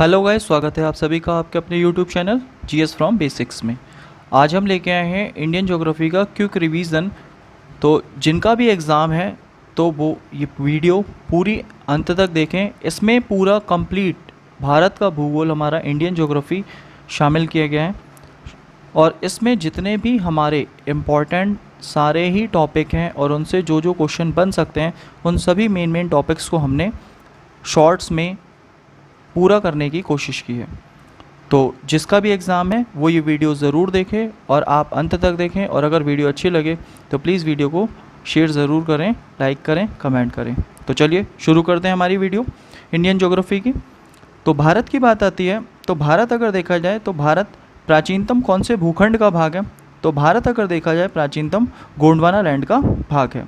hello guys स्वागत है आप सभी का आपके अपने YouTube channel GS from basics में आज हम लेके आए हैं इंडियन जोग्राफ़ी का क्विक रिवीजन तो जिनका भी एग्ज़ाम है तो वो ये वीडियो पूरी अंत तक देखें इसमें पूरा कंप्लीट भारत का भूगोल हमारा इंडियन जोग्राफ़ी शामिल किया गया है और इसमें जितने भी हमारे इम्पॉर्टेंट सारे ही टॉपिक हैं और उनसे जो जो क्वेश्चन बन सकते हैं उन सभी मेन मेन टॉपिक्स को हमने शॉर्ट्स में पूरा करने की कोशिश की है तो जिसका भी एग्ज़ाम है वो ये वीडियो ज़रूर देखें और आप अंत तक देखें और अगर वीडियो अच्छी लगे तो प्लीज़ वीडियो को शेयर ज़रूर करें लाइक करें कमेंट करें तो चलिए शुरू करते हैं हमारी वीडियो इंडियन जोग्राफ़ी की तो भारत की बात आती है तो भारत अगर देखा जाए तो भारत प्राचीनतम कौन से भूखंड का भाग है तो भारत अगर देखा जाए प्राचीनतम गोंडवाना लैंड का भाग है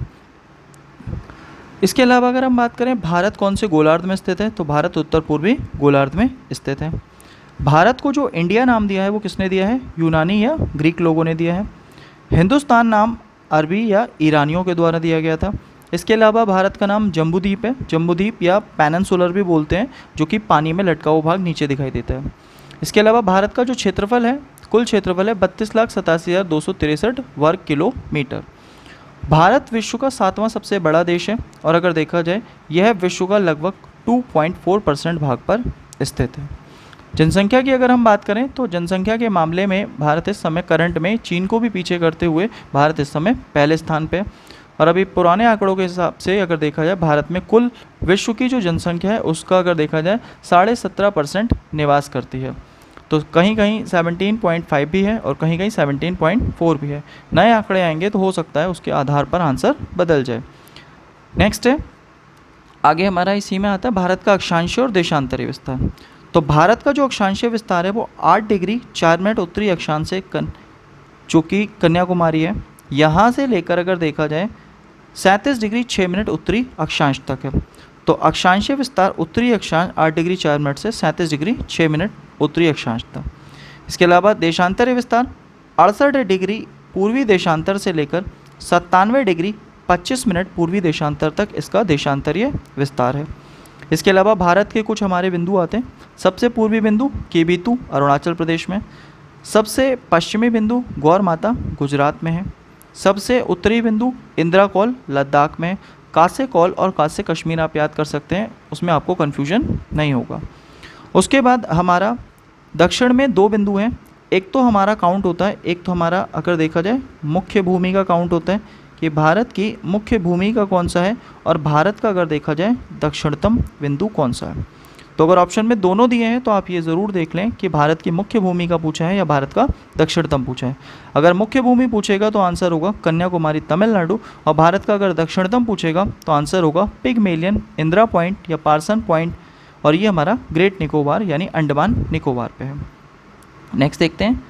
इसके अलावा अगर हम बात करें भारत कौन से गोलार्ध में स्थित है तो भारत उत्तर पूर्वी गोलार्ध में स्थित है भारत को जो इंडिया नाम दिया है वो किसने दिया है यूनानी या ग्रीक लोगों ने दिया है हिंदुस्तान नाम अरबी या ईरानियों के द्वारा दिया गया था इसके अलावा भारत का नाम जम्बूद्वीप है जम्बूद्वीप या पैननसुलर भी बोलते हैं जो कि पानी में लटका हुआ भाग नीचे दिखाई देता है इसके अलावा भारत का जो क्षेत्रफल है कुल क्षेत्रफल है बत्तीस लाख सतासी हज़ार दो सौ तिरसठ वर्ग किलोमीटर भारत विश्व का सातवां सबसे बड़ा देश है और अगर देखा जाए यह विश्व का लगभग 2.4 परसेंट भाग पर स्थित है जनसंख्या की अगर हम बात करें तो जनसंख्या के मामले में भारत इस समय करंट में चीन को भी पीछे करते हुए भारत इस समय पहले स्थान पर और अभी पुराने आंकड़ों के हिसाब से अगर देखा जाए भारत में कुल विश्व की जो जनसंख्या है उसका अगर देखा जाए साढ़े सत्रह परसेंट निवास करती है तो कहीं कहीं 17.5 भी है और कहीं कहीं 17.4 भी है नए आंकड़े आएंगे तो हो सकता है उसके आधार पर आंसर बदल जाए नेक्स्ट है आगे हमारा इसी में आता है भारत का अक्षांश और देशांतरीय विस्तार तो भारत का जो अक्षांशीय विस्तार है वो आठ डिग्री चार मिनट उत्तरी अक्षांश से कन जो कि कन्याकुमारी है यहाँ से लेकर अगर देखा जाए सैंतीस डिग्री छः मिनट उत्तरी अक्षांश तक है तो अक्षांशीय विस्तार उत्तरी अक्षांश आठ डिग्री चार मिनट से सैंतीस डिग्री छः मिनट उत्तरी अक्षांश था इसके अलावा देशांतर विस्तार अड़सठ डिग्री पूर्वी देशांतर से लेकर सत्तानवे डिग्री 25 मिनट पूर्वी देशांतर तक इसका देशांतरीय विस्तार है इसके अलावा भारत के कुछ हमारे बिंदु आते हैं सबसे पूर्वी बिंदु केबीतू अरुणाचल प्रदेश में सबसे पश्चिमी बिंदु गौर माता गुजरात में है सबसे उत्तरी बिंदु इंदिरा कॉल लद्दाख में कासे कॉल और कासे कश्मीर आप याद कर सकते हैं उसमें आपको कन्फ्यूजन नहीं होगा उसके बाद हमारा दक्षिण में दो बिंदु हैं एक तो हमारा काउंट होता है एक तो हमारा अगर देखा जाए मुख्य भूमि का काउंट होता है कि भारत की मुख्य भूमि का कौन सा है और भारत का अगर देखा जाए दक्षिणतम बिंदु कौन सा है तो अगर ऑप्शन में दोनों दिए हैं तो आप ये ज़रूर देख लें कि भारत की मुख्य भूमि का पूछा है या भारत का दक्षिणतम पूछा है अगर मुख्य भूमि पूछेगा तो आंसर होगा कन्याकुमारी तमिलनाडु और भारत का अगर दक्षिणतम पूछेगा तो आंसर होगा पिग मेलियन इंदिरा पॉइंट या पार्सन पॉइंट और ये हमारा ग्रेट निकोबार यानी अंडमान निकोबार पे है नेक्स्ट देखते हैं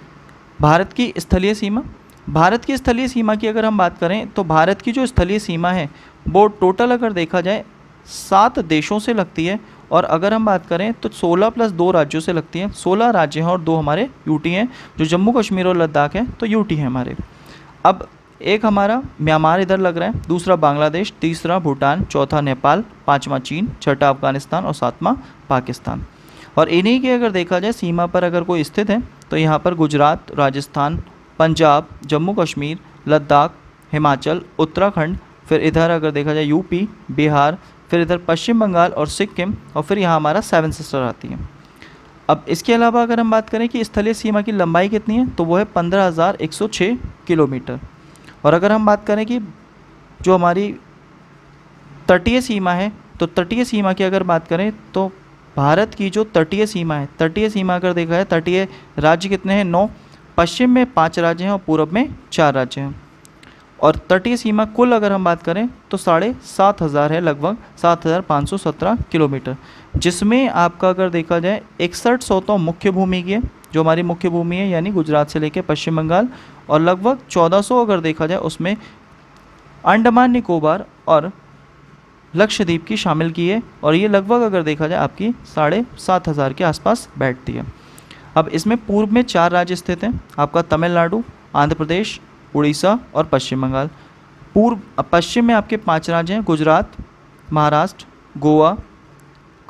भारत की स्थलीय सीमा भारत की स्थलीय सीमा की अगर हम बात करें तो भारत की जो स्थलीय सीमा है वो टोटल अगर देखा जाए सात देशों से लगती है और अगर हम बात करें तो 16 प्लस दो राज्यों से लगती है 16 राज्य हैं और दो हमारे यूटी हैं जो जम्मू कश्मीर और लद्दाख हैं तो यूटी हैं हमारे अब एक हमारा म्यांमार इधर लग रहा है दूसरा बांग्लादेश तीसरा भूटान चौथा नेपाल पाँचवा चीन छठा अफगानिस्तान और सातवां पाकिस्तान और इन्हीं की अगर देखा जाए सीमा पर अगर कोई स्थित है तो यहाँ पर गुजरात राजस्थान पंजाब जम्मू कश्मीर लद्दाख हिमाचल उत्तराखंड फिर इधर अगर देखा जाए यूपी बिहार फिर इधर पश्चिम बंगाल और सिक्किम और फिर यहाँ हमारा सेवन सिस्टर आती है अब इसके अलावा अगर हम बात करें कि स्थलीय सीमा की लंबाई कितनी है तो वो है पंद्रह हज़ार एक सौ छः किलोमीटर और अगर हम बात करें कि जो हमारी तटीय सीमा है तो तटीय सीमा की अगर बात करें तो भारत की जो तटीय सीमा है तटीय सीमा अगर देखा है तटीय राज्य कितने हैं नौ पश्चिम में पाँच राज्य हैं और पूर्व में चार राज्य हैं और तटीय सीमा कुल अगर हम बात करें तो साढ़े सात हज़ार है लगभग सात हज़ार पाँच सौ सत्रह किलोमीटर जिसमें आपका अगर देखा जाए इकसठ सौ तो मुख्य भूमि की है जो हमारी मुख्य भूमि है यानी गुजरात से लेकर पश्चिम बंगाल और लगभग 1400 अगर देखा जाए उसमें अंडमान निकोबार और लक्षद्वीप की शामिल की है और ये लगभग अगर देखा जाए आपकी साढ़े सात हज़ार के आसपास बैठती है अब इसमें पूर्व में चार राज्य स्थित हैं आपका तमिलनाडु आंध्र प्रदेश उड़ीसा और पश्चिम बंगाल पूर्व पश्चिम में आपके पाँच राज्य हैं गुजरात महाराष्ट्र गोवा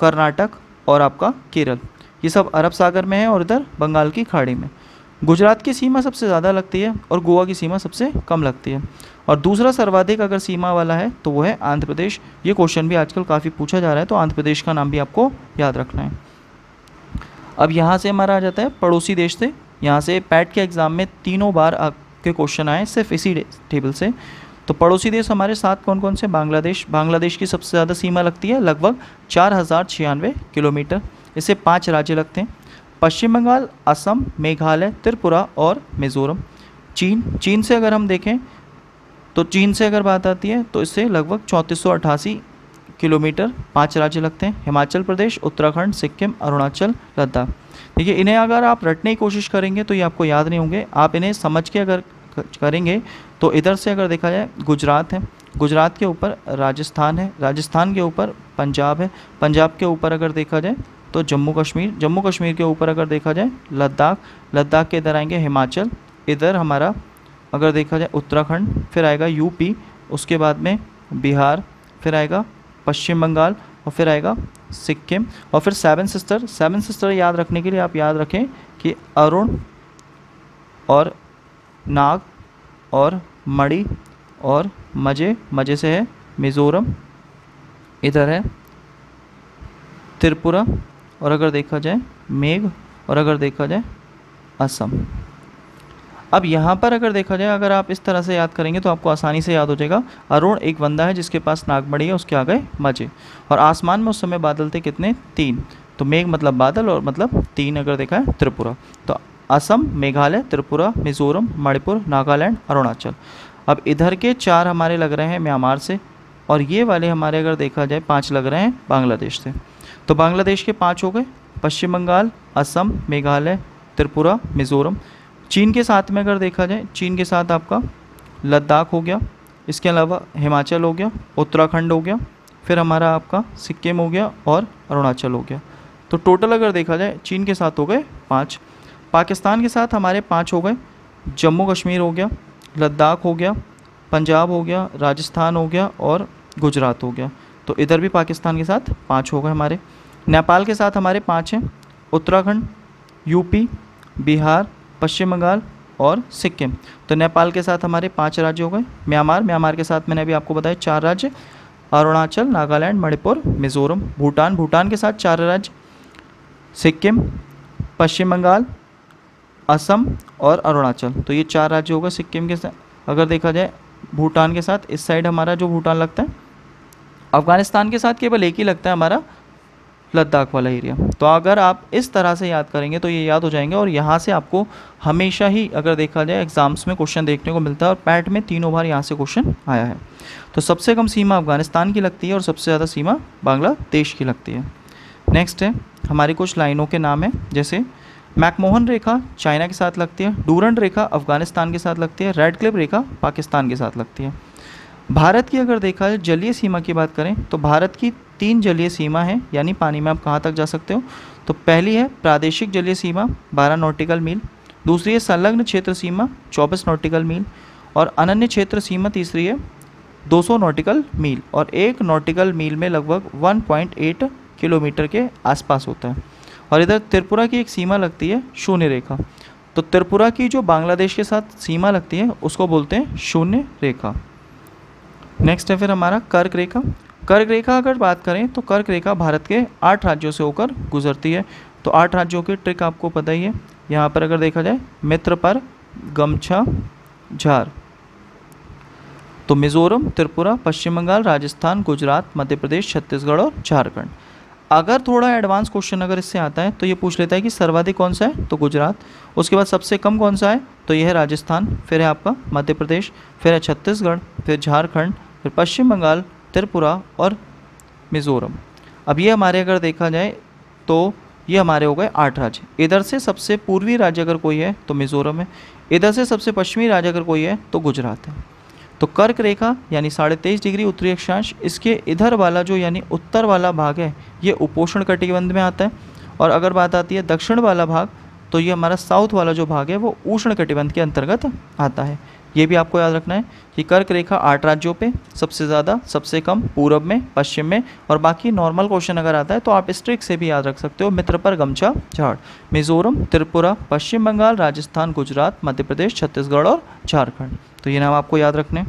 कर्नाटक और आपका केरल ये सब अरब सागर में है और इधर बंगाल की खाड़ी में गुजरात की सीमा सबसे ज़्यादा लगती है और गोवा की सीमा सबसे कम लगती है और दूसरा सर्वाधिक अगर सीमा वाला है तो वो है आंध्र प्रदेश ये क्वेश्चन भी आजकल काफ़ी पूछा जा रहा है तो आंध्र प्रदेश का नाम भी आपको याद रखना है अब यहाँ से हमारा आ जाता है पड़ोसी देश से यहाँ से पैट के एग्ज़ाम में तीनों बार आपके क्वेश्चन आए सिर्फ इसी टेबल से तो पड़ोसी देश हमारे साथ कौन कौन से बांग्लादेश बांग्लादेश की सबसे ज़्यादा सीमा लगती है लगभग चार हज़ार छियानवे किलोमीटर इसे पाँच राज्य लगते हैं पश्चिम बंगाल असम मेघालय त्रिपुरा और मिज़ोरम चीन चीन से अगर हम देखें तो चीन से अगर बात आती है तो इससे लगभग चौंतीस किलोमीटर पाँच राज्य लगते हैं हिमाचल प्रदेश उत्तराखंड सिक्किम अरुणाचल लद्दाख देखिए इन्हें अगर आप रटने की कोशिश करेंगे तो ये आपको याद नहीं होंगे आप इन्हें समझ के अगर करेंगे तो इधर से अगर देखा जाए गुजरात है गुजरात के ऊपर राजस्थान है राजस्थान के ऊपर पंजाब है पंजाब के ऊपर अगर देखा जाए तो जम्मू कश्मीर जम्मू कश्मीर के ऊपर अगर देखा जाए लद्दाख लद्दाख के इधर आएंगे हिमाचल इधर हमारा अगर देखा जाए उत्तराखंड फिर आएगा यूपी उसके बाद में बिहार फिर आएगा पश्चिम बंगाल और फिर आएगा सिक्किम और फिर सेवन सिस्टर सेवन सिस्टर याद रखने के लिए आप याद रखें कि अरुण और नाग और मणि और मज़े मज़े से है मिज़ोरम इधर है त्रिपुरा और अगर देखा जाए मेघ और अगर देखा जाए असम अब यहाँ पर अगर देखा जाए अगर आप इस तरह से याद करेंगे तो आपको आसानी से याद हो जाएगा अरुण एक बंदा है जिसके पास नागमढ़ी है उसके आ गए मजे और आसमान में उस समय बादल थे कितने तीन तो मेघ मतलब बादल और मतलब तीन अगर देखा है त्रिपुरा तो असम मेघालय त्रिपुरा मिजोरम मणिपुर नागालैंड अरुणाचल अब इधर के चार हमारे लग रहे हैं म्यांमार से और ये वाले हमारे अगर देखा जाए पाँच लग रहे हैं बांग्लादेश से तो बांग्लादेश के पाँच हो गए पश्चिम बंगाल असम मेघालय त्रिपुरा मिज़ोरम चीन के साथ में अगर देखा जाए चीन के साथ आपका लद्दाख हो गया इसके अलावा हिमाचल हो गया उत्तराखंड हो गया फिर हमारा आपका सिक्किम हो गया और अरुणाचल हो गया तो टोटल अगर देखा जाए चीन के साथ हो गए पाँच पाकिस्तान के साथ हमारे पाँच हो गए जम्मू कश्मीर हो गया लद्दाख हो गया पंजाब हो गया राजस्थान हो गया और गुजरात हो गया तो इधर भी पाकिस्तान के साथ पाँच हो गए हमारे नेपाल के साथ हमारे पाँच हैं उत्तराखंड यूपी बिहार पश्चिम बंगाल और सिक्किम तो नेपाल के साथ हमारे पाँच राज्य हो गए म्यांमार म्यांमार के साथ मैंने अभी आपको बताया चार राज्य अरुणाचल नागालैंड मणिपुर मिजोरम भूटान भूटान के साथ चार राज्य सिक्किम पश्चिम बंगाल असम और अरुणाचल तो ये चार राज्य होगा सिक्किम के साथ अगर देखा जाए भूटान के साथ इस साइड हमारा जो भूटान लगता है अफ़गानिस्तान के साथ केवल एक ही लगता है हमारा लद्दाख वाला एरिया तो अगर आप इस तरह से याद करेंगे तो ये याद हो जाएंगे और यहाँ से आपको हमेशा ही अगर देखा जाए एग्ज़ाम्स में क्वेश्चन देखने को मिलता है और पैट में तीनों बार यहाँ से क्वेश्चन आया है तो सबसे कम सीमा अफ़गानिस्तान की लगती है और सबसे ज़्यादा सीमा बांग्लादेश की लगती है नेक्स्ट है हमारी कुछ लाइनों के नाम हैं जैसे मैकमोहन रेखा चाइना के साथ लगती है डूरन रेखा अफ़गानिस्तान के साथ लगती है रेड क्लिप रेखा पाकिस्तान के साथ लगती है भारत की अगर देखा जाए जलीय सीमा की बात करें तो भारत की तीन जलीय सीमा है यानी पानी में आप कहाँ तक जा सकते हो तो पहली है प्रादेशिक जलीय सीमा बारह नोटिकल मील दूसरी है संलग्न क्षेत्र सीमा चौबीस नोटिकल मील और अनन्य क्षेत्र सीमा तीसरी है 200 नॉटिकल मील और एक नॉटिकल मील में लगभग 1.8 किलोमीटर के आसपास होता है और इधर त्रिपुरा की एक सीमा लगती है शून्य रेखा तो त्रिपुरा की जो बांग्लादेश के साथ सीमा लगती है उसको बोलते हैं शून्य रेखा नेक्स्ट है फिर हमारा कर्क रेखा कर्क रेखा अगर बात करें तो कर्क रेखा भारत के आठ राज्यों से होकर गुजरती है तो आठ राज्यों की ट्रिक आपको पता ही है यहाँ पर अगर देखा जाए मित्र पर गमछा झार तो मिज़ोरम त्रिपुरा पश्चिम बंगाल राजस्थान गुजरात मध्य प्रदेश छत्तीसगढ़ और झारखंड अगर थोड़ा एडवांस क्वेश्चन अगर इससे आता है तो ये पूछ लेता है कि सर्वाधिक कौन सा है तो गुजरात उसके बाद सबसे कम कौन सा है तो यह है राजस्थान फिर है आपका मध्य प्रदेश फिर है छत्तीसगढ़ फिर झारखंड फिर पश्चिम बंगाल त्रिपुरा और मिज़ोरम अब ये हमारे अगर देखा जाए तो ये हमारे हो गए आठ राज्य इधर से सबसे पूर्वी राज्य अगर कोई है तो मिज़ोरम है इधर से सबसे पश्चिमी राज्य अगर कोई है तो गुजरात है तो कर्क रेखा यानी साढ़े तेईस डिग्री उत्तरी अक्षांश इसके इधर वाला जो यानी उत्तर वाला भाग है ये उपोषण कटिबंध में आता है और अगर बात आती है दक्षिण वाला भाग तो ये हमारा साउथ वाला जो भाग है वो उष्ण कटिबंध के अंतर्गत आता है ये भी आपको याद रखना है कि कर्क रेखा आठ राज्यों पे सबसे ज़्यादा सबसे कम पूरब में पश्चिम में और बाकी नॉर्मल क्वेश्चन अगर आता है तो आप स्ट्रिक से भी याद रख सकते हो मित्र पर गमछा झाड़ मिजोरम त्रिपुरा पश्चिम बंगाल राजस्थान गुजरात मध्य प्रदेश छत्तीसगढ़ और झारखंड तो ये नाम आपको याद रखने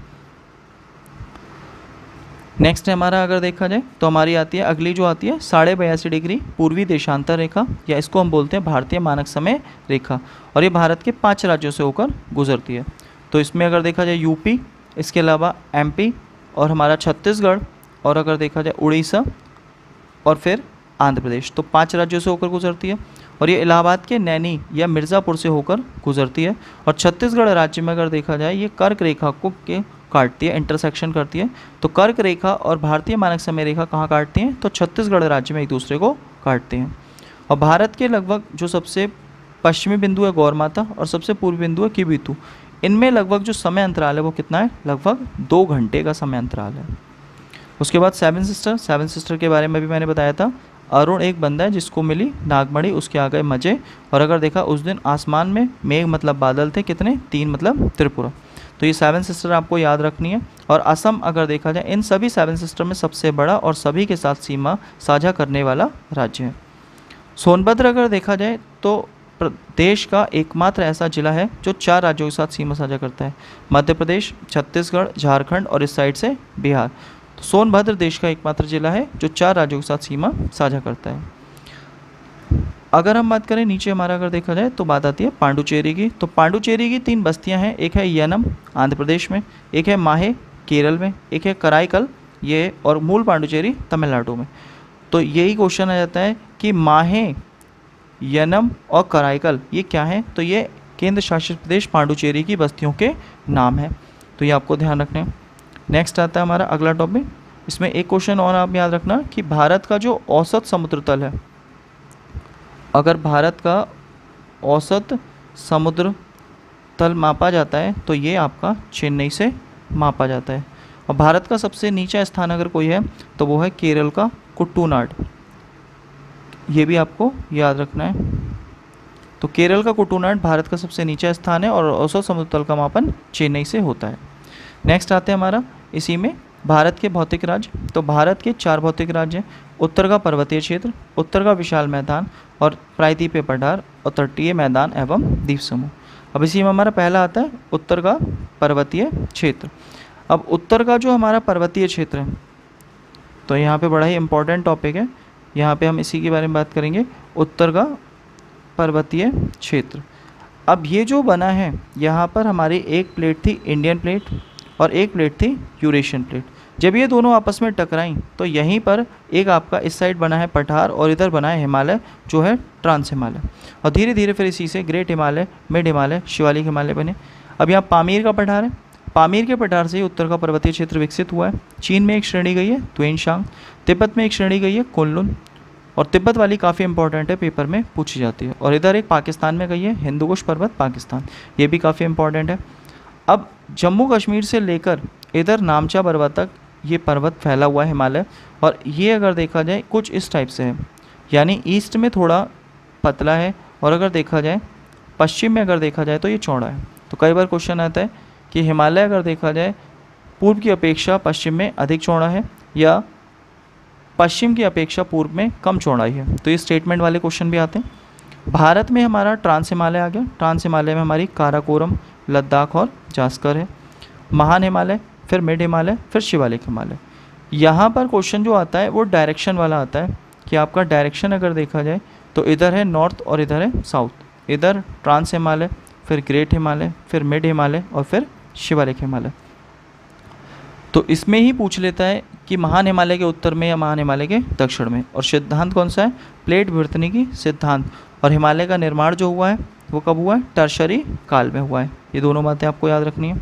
नेक्स्ट है हमारा अगर देखा जाए तो हमारी आती है अगली जो आती है साढ़े बयासी डिग्री पूर्वी देशांतर रेखा या इसको हम बोलते हैं भारतीय मानक समय रेखा और ये भारत के पांच राज्यों से होकर गुजरती है तो इसमें अगर देखा जाए यूपी इसके अलावा एमपी और हमारा छत्तीसगढ़ और अगर देखा जाए उड़ीसा और फिर आंध्र प्रदेश तो पाँच राज्यों से होकर गुजरती है और ये इलाहाबाद के नैनी या मिर्ज़ापुर से होकर गुजरती है और छत्तीसगढ़ राज्य में अगर देखा जाए ये कर्क रेखा को के काटती है इंटरसेक्शन करती है तो कर्क रेखा और भारतीय मानक समय रेखा कहाँ काटती हैं तो छत्तीसगढ़ राज्य में एक दूसरे को काटते हैं और भारत के लगभग जो सबसे पश्चिमी बिंदु है गौर माता और सबसे पूर्व बिंदु है किबितु इनमें लगभग जो समय अंतराल है वो कितना है लगभग दो घंटे का समय अंतराल है उसके बाद सेवन सिस्टर सेवन सिस्टर के बारे में भी मैंने बताया था अरुण एक बंदा है जिसको मिली नागमणि उसके आ गए मजे और अगर देखा उस दिन आसमान में मेघ मतलब बादल थे कितने तीन मतलब त्रिपुरा तो ये सेवन सिस्टर आपको याद रखनी है और असम अगर देखा जाए इन सभी सेवन सिस्टर में सबसे बड़ा और सभी के साथ सीमा साझा करने वाला राज्य है सोनभद्र अगर देखा जाए तो देश का एकमात्र ऐसा जिला है जो चार राज्यों के साथ सीमा साझा करता है मध्य प्रदेश छत्तीसगढ़ झारखंड और इस साइड से बिहार सोनभद्र देश का एकमात्र जिला है जो चार राज्यों के साथ सीमा साझा करता है अगर हम बात करें नीचे हमारा अगर देखा जाए तो बात आती है पांडुचेरी की तो पांडुचेरी की तीन बस्तियां हैं एक है यनम आंध्र प्रदेश में एक है माहे केरल में एक है कराईकल ये और मूल पांडुचेरी तमिलनाडु में तो यही क्वेश्चन आ जाता है कि माहे यनम और कराईकल ये क्या है तो ये केंद्र शासित प्रदेश पांडुचेरी की बस्तियों के नाम है तो ये आपको ध्यान रखना है नेक्स्ट आता है हमारा अगला टॉपिक इसमें एक क्वेश्चन और आप याद रखना कि भारत का जो औसत समुद्र तल है अगर भारत का औसत समुद्र तल मापा जाता है तो ये आपका चेन्नई से मापा जाता है और भारत का सबसे नीचा स्थान अगर कोई है तो वो है केरल का कुट्टूनाड ये भी आपको याद रखना है तो केरल का कुट्टूनाड भारत का सबसे नीचा स्थान है और औसत समुद्र तल का मापन चेन्नई से होता है नेक्स्ट आते हैं हमारा इसी में भारत के भौतिक राज्य तो भारत के चार भौतिक राज्य हैं उत्तर का पर्वतीय क्षेत्र उत्तर का विशाल मैदान और प्रायद्वीपीय पठार और तटीय मैदान एवं द्वीप समूह अब इसी में हमारा पहला आता है उत्तर का पर्वतीय क्षेत्र अब उत्तर का जो हमारा पर्वतीय क्षेत्र है तो यहाँ पे बड़ा ही इम्पोर्टेंट टॉपिक है यहाँ पे हम इसी के बारे में बात करेंगे उत्तर का पर्वतीय क्षेत्र अब ये जो बना है यहाँ पर हमारी एक प्लेट थी इंडियन प्लेट और एक प्लेट थी यूरेशियन प्लेट जब ये दोनों आपस में टकराई तो यहीं पर एक आपका इस साइड बना है पठार और इधर बना है हिमालय जो है ट्रांस हिमालय और धीरे धीरे फिर इसी से ग्रेट हिमालय मिड हिमालय शिवालिक हिमालय बने अब यहाँ पामीर का पठार है पामीर के पठार से ही उत्तर का पर्वतीय क्षेत्र विकसित हुआ है चीन में एक श्रेणी गई है त्वेनशांग तिब्बत में एक श्रेणी गई है कुनलुन और तिब्बत वाली काफ़ी इंपॉर्टेंट है पेपर में पूछी जाती है और इधर एक पाकिस्तान में गई है हिंदुकुश पर्वत पाकिस्तान ये भी काफ़ी इंपॉर्टेंट है अब जम्मू कश्मीर से लेकर इधर नामचा पर्वत तक ये पर्वत फैला हुआ है हिमालय और ये अगर देखा जाए कुछ इस टाइप से है यानी ईस्ट में थोड़ा पतला है और अगर देखा जाए पश्चिम में अगर देखा जाए तो ये चौड़ा है तो कई बार क्वेश्चन आता है कि हिमालय अगर देखा जाए पूर्व की अपेक्षा पश्चिम में अधिक चौड़ा है या पश्चिम की अपेक्षा पूर्व में कम चौड़ाई है तो ये स्टेटमेंट वाले क्वेश्चन भी आते हैं भारत में हमारा ट्रांस हिमालय आ गया ट्रांस हिमालय में हमारी काराकोरम लद्दाख और जास्कर है महान हिमालय फिर मिड हिमालय फिर शिवालिक हिमालय यहाँ पर क्वेश्चन जो आता है वो डायरेक्शन वाला आता है कि आपका डायरेक्शन अगर देखा जाए तो इधर है नॉर्थ और इधर है साउथ इधर ट्रांस हिमालय फिर ग्रेट हिमालय फिर मिड हिमालय और फिर शिवालिक हिमालय तो इसमें ही पूछ लेता है कि महान हिमालय के उत्तर में या महान हिमालय के दक्षिण में और सिद्धांत कौन सा है प्लेट विवर्तनी की सिद्धांत और हिमालय का निर्माण जो हुआ है वो कब हुआ है टर्शरी काल में हुआ है ये दोनों बातें आपको याद रखनी है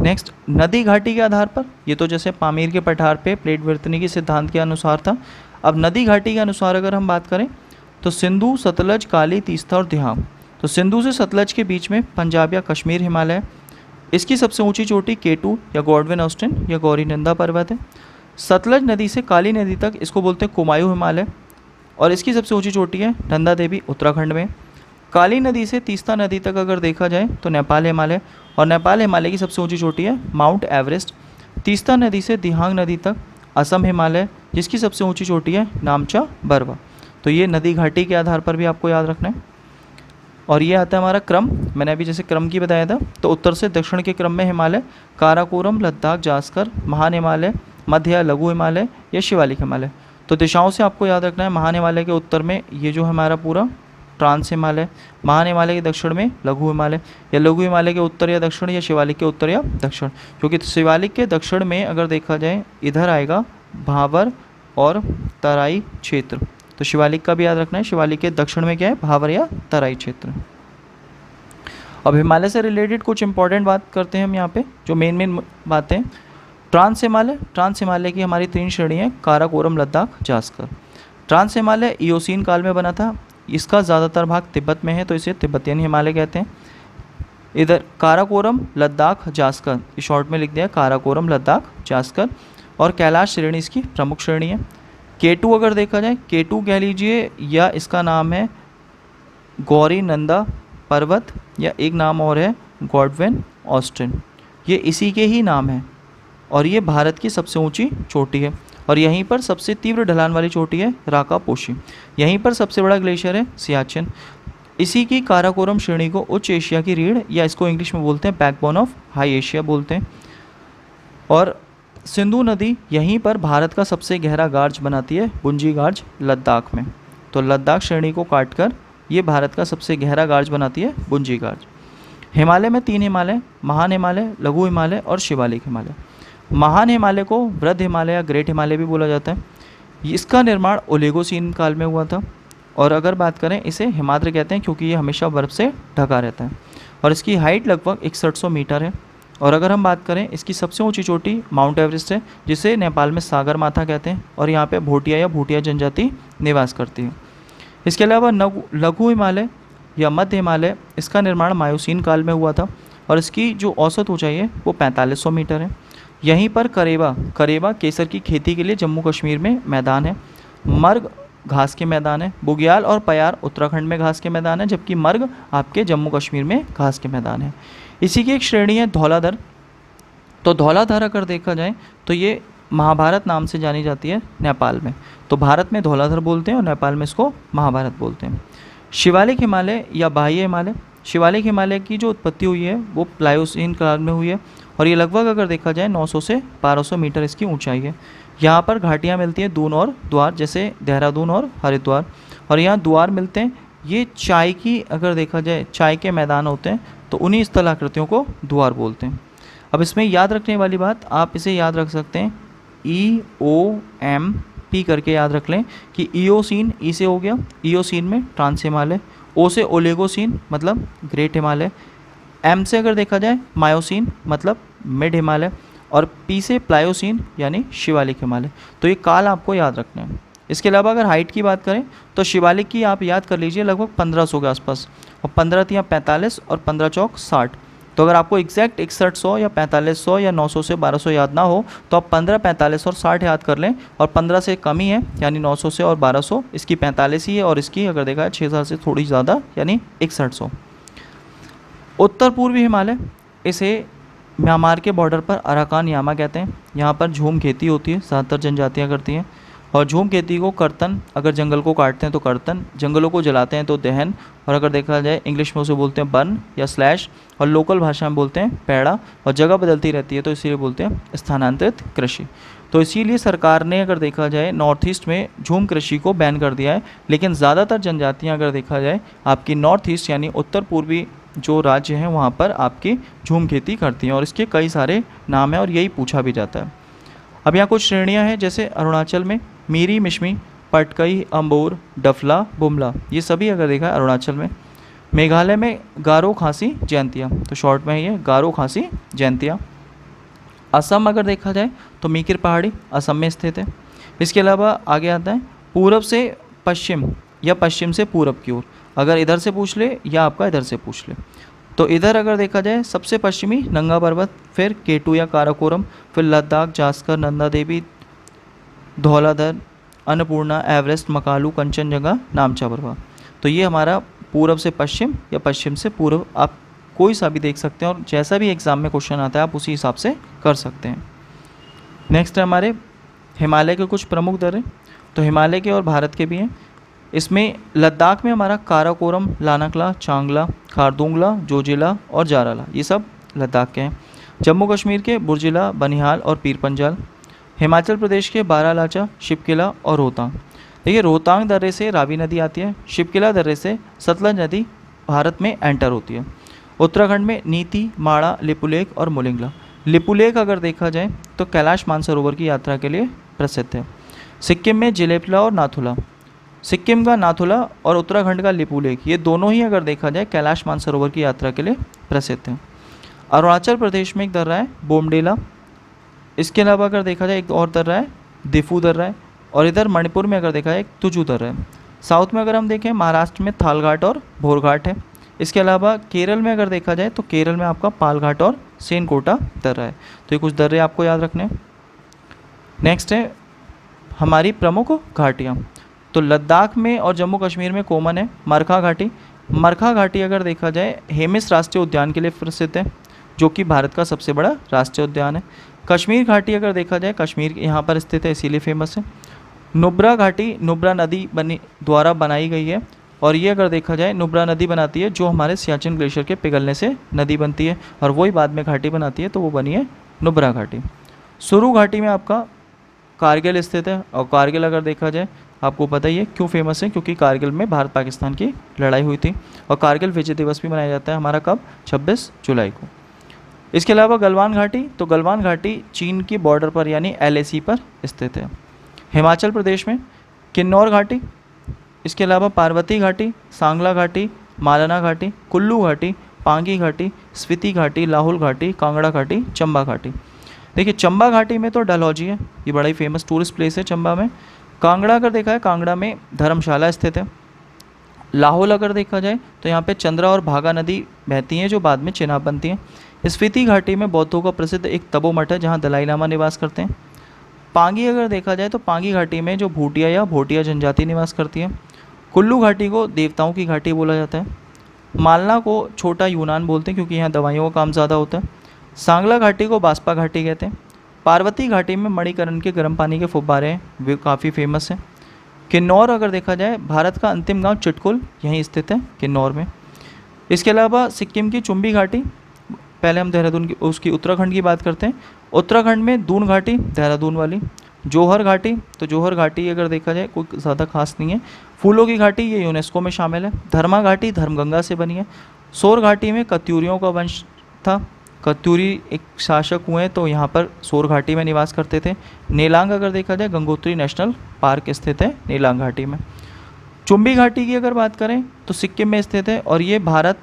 नेक्स्ट नदी घाटी के आधार पर ये तो जैसे पामीर के पठार पे प्लेट वर्तनी के सिद्धांत के अनुसार था अब नदी घाटी के अनुसार अगर हम बात करें तो सिंधु सतलज काली तीस्ता और दिहाम तो सिंधु से सतलज के बीच में पंजाब या कश्मीर हिमालय इसकी सबसे ऊंची चोटी केटू या गॉडविन ऑस्टिन या गौरीनंदा पर्वत है सतलज नदी से काली नदी तक इसको बोलते हैं कुमायूं हिमालय और इसकी सबसे ऊंची चोटी है नंदा देवी उत्तराखंड में काली नदी से तीस्ता नदी तक अगर देखा जाए तो नेपाल हिमालय और नेपाल हिमालय की सबसे ऊंची चोटी है माउंट एवरेस्ट तीस्ता नदी से दिहांग नदी तक असम हिमालय जिसकी सबसे ऊंची चोटी है नामचा बरवा तो ये नदी घाटी के आधार पर भी आपको याद रखना है और ये आता है हमारा क्रम मैंने अभी जैसे क्रम की बताया था तो उत्तर से दक्षिण के क्रम में हिमालय काराकोरम लद्दाख जास्कर महान हिमालय मध्य लघु हिमालय या शिवालिक हिमालय तो दिशाओं से आपको याद रखना है महान हिमालय के उत्तर में ये जो हमारा पूरा ट्रांस हिमालय महान हिमालय के दक्षिण में लघु हिमालय या लघु हिमालय के उत्तर या दक्षिण या शिवालिक के उत्तर या दक्षिण क्योंकि शिवालिक के दक्षिण में अगर देखा जाए इधर आएगा भावर और तराई क्षेत्र तो शिवालिक का भी याद रखना है शिवालिक के दक्षिण में क्या है भावर या तराई क्षेत्र अब हिमालय से रिलेटेड कुछ इंपॉर्टेंट बात करते हैं हम यहाँ पे जो मेन मेन बातें ट्रांस हिमालय ट्रांस हिमालय की हमारी तीन श्रेणी है काराकोरम लद्दाख जास्कर ट्रांस हिमालय ईओसीन काल में बना था इसका ज़्यादातर भाग तिब्बत में है तो इसे तिब्बतियन हिमालय कहते हैं इधर काराकोरम लद्दाख जास्कर शॉर्ट में लिख दिया काराकोरम लद्दाख जास्कर और कैलाश श्रेणी इसकी प्रमुख श्रेणी है केटू अगर देखा जाए केटू कह लीजिए या इसका नाम है गौरी नंदा पर्वत या एक नाम और है गॉडवेन ऑस्टिन ये इसी के ही नाम है और ये भारत की सबसे ऊंची चोटी है और यहीं पर सबसे तीव्र ढलान वाली चोटी है राका पोशी यहीं पर सबसे बड़ा ग्लेशियर है सियाचिन इसी की काराकोरम श्रेणी को उच्च एशिया की रीढ़ या इसको इंग्लिश में बोलते हैं बैकबोन ऑफ हाई एशिया बोलते हैं और सिंधु नदी यहीं पर भारत का सबसे गहरा गार्ज बनाती है बुंजी गार्ज लद्दाख में तो लद्दाख श्रेणी को काटकर ये भारत का सबसे गहरा गार्ज बनाती है बुंजी गार्ज हिमालय में तीन हिमालय महान हिमालय लघु हिमालय और शिवालिक हिमालय महान हिमालय को वृद्ध हिमालय या ग्रेट हिमालय भी बोला जाता है इसका निर्माण ओलेगोसीन काल में हुआ था और अगर बात करें इसे हिमाद्र कहते हैं क्योंकि ये हमेशा बर्फ़ से ढका रहता है और इसकी हाइट लगभग इकसठ मीटर है और अगर हम बात करें इसकी सबसे ऊंची चोटी माउंट एवरेस्ट है जिसे नेपाल में सागर माथा कहते हैं और यहाँ पे भोटिया या भूटिया जनजाति निवास करती है इसके अलावा लघु हिमालय या मध्य हिमालय इसका निर्माण मायूसीन काल में हुआ था और इसकी जो औसत ऊंचाई है वो पैंतालीस मीटर है यहीं पर करेवा करेवा केसर की खेती के लिए जम्मू कश्मीर में मैदान है मर्ग घास के मैदान है बुग्याल और पयार उत्तराखंड में घास के मैदान है जबकि मर्ग आपके जम्मू कश्मीर में घास के मैदान है इसी की एक श्रेणी है धौलाधर तो धौलाधर अगर देखा जाए तो ये महाभारत नाम से जानी जाती है नेपाल में तो भारत में धौलाधर बोलते हैं और नेपाल में इसको महाभारत बोलते हैं शिवालिक हिमालय या बाह्य हिमालय शिवालिक हिमालय की जो उत्पत्ति हुई है वो प्लायोसिन काल में हुई है और ये लगभग अगर देखा जाए 900 से 1200 मीटर इसकी ऊंचाई है यहाँ पर घाटियाँ मिलती हैं दून और द्वार जैसे देहरादून और हरिद्वार और यहाँ द्वार मिलते हैं ये चाय की अगर देखा जाए चाय के मैदान होते हैं तो उन्हीं स्थलाकृतियों को द्वार बोलते हैं अब इसमें याद रखने वाली बात आप इसे याद रख सकते हैं ई ओ एम पी करके याद रख लें कि सीन e ई e से हो गया सीन e में ट्रांस हिमालय ओ से ओलेगोसिन मतलब ग्रेट हिमालय एम से अगर देखा जाए मायोसिन मतलब मिड हिमालय और पी से प्लायोसिन यानी शिवालिक हिमालय तो ये काल आपको याद रखना है इसके अलावा अगर हाइट की बात करें तो शिवालिक की आप याद कर लीजिए लगभग पंद्रह सौ के आसपास और पंद्रह तिया पैंतालीस और पंद्रह चौक साठ तो अगर आपको एग्जैक्ट इकसठ सौ या पैंतालीस सौ या नौ सौ से बारह सौ याद ना हो तो आप पंद्रह पैंतालीस और साठ याद कर लें और पंद्रह से कम ही है यानी नौ सौ से और बारह सौ इसकी पैंतालीस ही है और इसकी अगर देखा है छः हज़ार से थोड़ी ज़्यादा यानी इकसठ सौ उत्तर पूर्वी हिमालय इसे म्यांमार के बॉर्डर पर अराकान यामा कहते हैं यहाँ पर झूम खेती होती है ज़्यादातर जनजातियाँ करती हैं और झूम खेती को करतन अगर जंगल को काटते हैं तो करतन जंगलों को जलाते हैं तो दहन और अगर देखा जाए इंग्लिश में उसे बोलते हैं बर्न या स्लैश और लोकल भाषा में बोलते हैं पैड़ा और जगह बदलती रहती है तो इसीलिए बोलते हैं स्थानांतरित कृषि तो इसीलिए सरकार ने अगर देखा जाए नॉर्थ ईस्ट में झूम कृषि को बैन कर दिया है लेकिन ज़्यादातर जनजातियाँ अगर देखा जाए आपकी नॉर्थ ईस्ट यानी उत्तर पूर्वी जो राज्य हैं वहाँ पर आपकी झूम खेती करती हैं और इसके कई सारे नाम हैं और यही पूछा भी जाता है अब यहाँ कुछ श्रेणियाँ हैं जैसे अरुणाचल में मीरी मिशमी पटकई अम्बोर डफला बुमला ये सभी अगर देखा है अरुणाचल में मेघालय में गारो खांसी जयंतिया तो शॉर्ट में ये गारो खांसी जयंतिया असम अगर देखा जाए तो मीकिर पहाड़ी असम में स्थित है इसके अलावा आगे आता है पूरब से पश्चिम या पश्चिम से पूरब की ओर अगर इधर से पूछ ले या आपका इधर से पूछ ले तो इधर अगर देखा जाए सबसे पश्चिमी नंगा पर्वत फिर केटू या काराकोरम फिर लद्दाख जास्कर नंदा देवी धौलाधर अन्नपूर्णा एवरेस्ट मकालू कंचनजंगा नामचा पर्वत तो ये हमारा पूर्व से पश्चिम या पश्चिम से पूर्व आप कोई सा भी देख सकते हैं और जैसा भी एग्ज़ाम में क्वेश्चन आता है आप उसी हिसाब से कर सकते हैं नेक्स्ट है हमारे हिमालय के कुछ प्रमुख हैं तो हिमालय के और भारत के भी हैं इसमें लद्दाख में हमारा काराकोरम लानाकला चांगला खारदुंगला जोजिला और जाराला ये सब लद्दाख के हैं जम्मू कश्मीर के बुरजिला बनिहाल और पीरपंजाल हिमाचल प्रदेश के बारालाचा शिपकिला और रोहतांग देखिए रोहतांग दर्रे से रावी नदी आती है शिपकिला दर्रे से सतलज नदी भारत में एंटर होती है उत्तराखंड में नीति माड़ा लिपुलेख और मुलिंगला लिपुलेख अगर देखा जाए तो कैलाश मानसरोवर की यात्रा के लिए प्रसिद्ध है सिक्किम में जिलेपला और नाथुला सिक्किम का नाथुला और उत्तराखंड का लिपू लेक ये दोनों ही अगर देखा जाए कैलाश मानसरोवर की यात्रा के लिए प्रसिद्ध हैं अरुणाचल प्रदेश में एक दर्रा है बोमडेला इसके अलावा अगर देखा जाए एक और दर्रा है दिफू दर्रा है और इधर मणिपुर में अगर देखा जाए एक तुजू दर्रा है साउथ में अगर हम देखें महाराष्ट्र में थालघाट और भोरघाट है इसके अलावा केरल में अगर देखा जाए तो केरल में आपका पालघाट और सेनकोटा दर्रा है तो ये कुछ दर्रे आपको याद रखने नेक्स्ट है हमारी प्रमुख घाटियाँ तो लद्दाख में और जम्मू कश्मीर में कॉमन है मरखा घाटी मरखा घाटी अगर देखा जाए हेमिस राष्ट्रीय उद्यान के लिए प्रसिद्ध है जो कि भारत का सबसे बड़ा राष्ट्रीय उद्यान है कश्मीर घाटी अगर देखा जाए कश्मीर यहाँ पर स्थित है इसीलिए फेमस है नुब्रा घाटी नुब्रा नदी बनी द्वारा बनाई गई है और ये अगर देखा जाए नुब्रा नदी बनाती है जो हमारे सियाचिन ग्लेशियर के पिघलने से नदी बनती है और वही बाद में घाटी बनाती है तो वो बनी है नुब्रा घाटी सुरू घाटी में आपका कारगिल स्थित है और कारगिल अगर देखा जाए आपको पता ही है क्यों फेमस है क्योंकि कारगिल में भारत पाकिस्तान की लड़ाई हुई थी और कारगिल विजय दिवस भी मनाया जाता है हमारा कब 26 जुलाई को इसके अलावा गलवान घाटी तो गलवान घाटी चीन की बॉर्डर पर यानी एल पर स्थित है हिमाचल प्रदेश में किन्नौर घाटी इसके अलावा पार्वती घाटी सांगला घाटी मालाना घाटी कुल्लू घाटी पांगी घाटी स्विति घाटी लाहौल घाटी कांगड़ा घाटी चंबा घाटी देखिए चंबा घाटी में तो डलहौजी है ये बड़ा ही फेमस टूरिस्ट प्लेस है चंबा में कांगड़ा अगर देखा है कांगड़ा में धर्मशाला स्थित है लाहौल अगर देखा जाए तो यहाँ पे चंद्रा और भागा नदी बहती हैं जो बाद में चिनाब बनती हैं स्फीति घाटी में बौद्धों का प्रसिद्ध एक तबोमठ है जहाँ दलाई लामा निवास करते हैं पांगी अगर देखा जाए तो पांगी घाटी में जो भूटिया या भोटिया जनजाति निवास करती है कुल्लू घाटी को देवताओं की घाटी बोला जाता है मालना को छोटा यूनान बोलते हैं क्योंकि यहाँ दवाइयों का काम ज़्यादा होता है सांगला घाटी को बासपा घाटी कहते हैं पार्वती घाटी में मणिकरण के गर्म पानी के फुब्बारे वे काफ़ी फेमस हैं किन्नौर अगर देखा जाए भारत का अंतिम गांव चिटकुल यहीं स्थित है किन्नौर में इसके अलावा सिक्किम की चुंबी घाटी पहले हम देहरादून की उसकी उत्तराखंड की बात करते हैं उत्तराखंड में दून घाटी देहरादून वाली जोहर घाटी तो जोहर घाटी अगर देखा जाए कोई ज़्यादा खास नहीं है फूलों की घाटी ये यूनेस्को में शामिल है धर्मा घाटी धर्मगंगा से बनी है सोर घाटी में कत्यूरियों का वंश था कत्यूरी एक शासक हुए हैं तो यहाँ पर सोर घाटी में निवास करते थे नीलांग अगर देखा जाए गंगोत्री नेशनल पार्क स्थित है नीलांग घाटी में चुंबी घाटी की अगर बात करें तो सिक्किम में स्थित है और ये भारत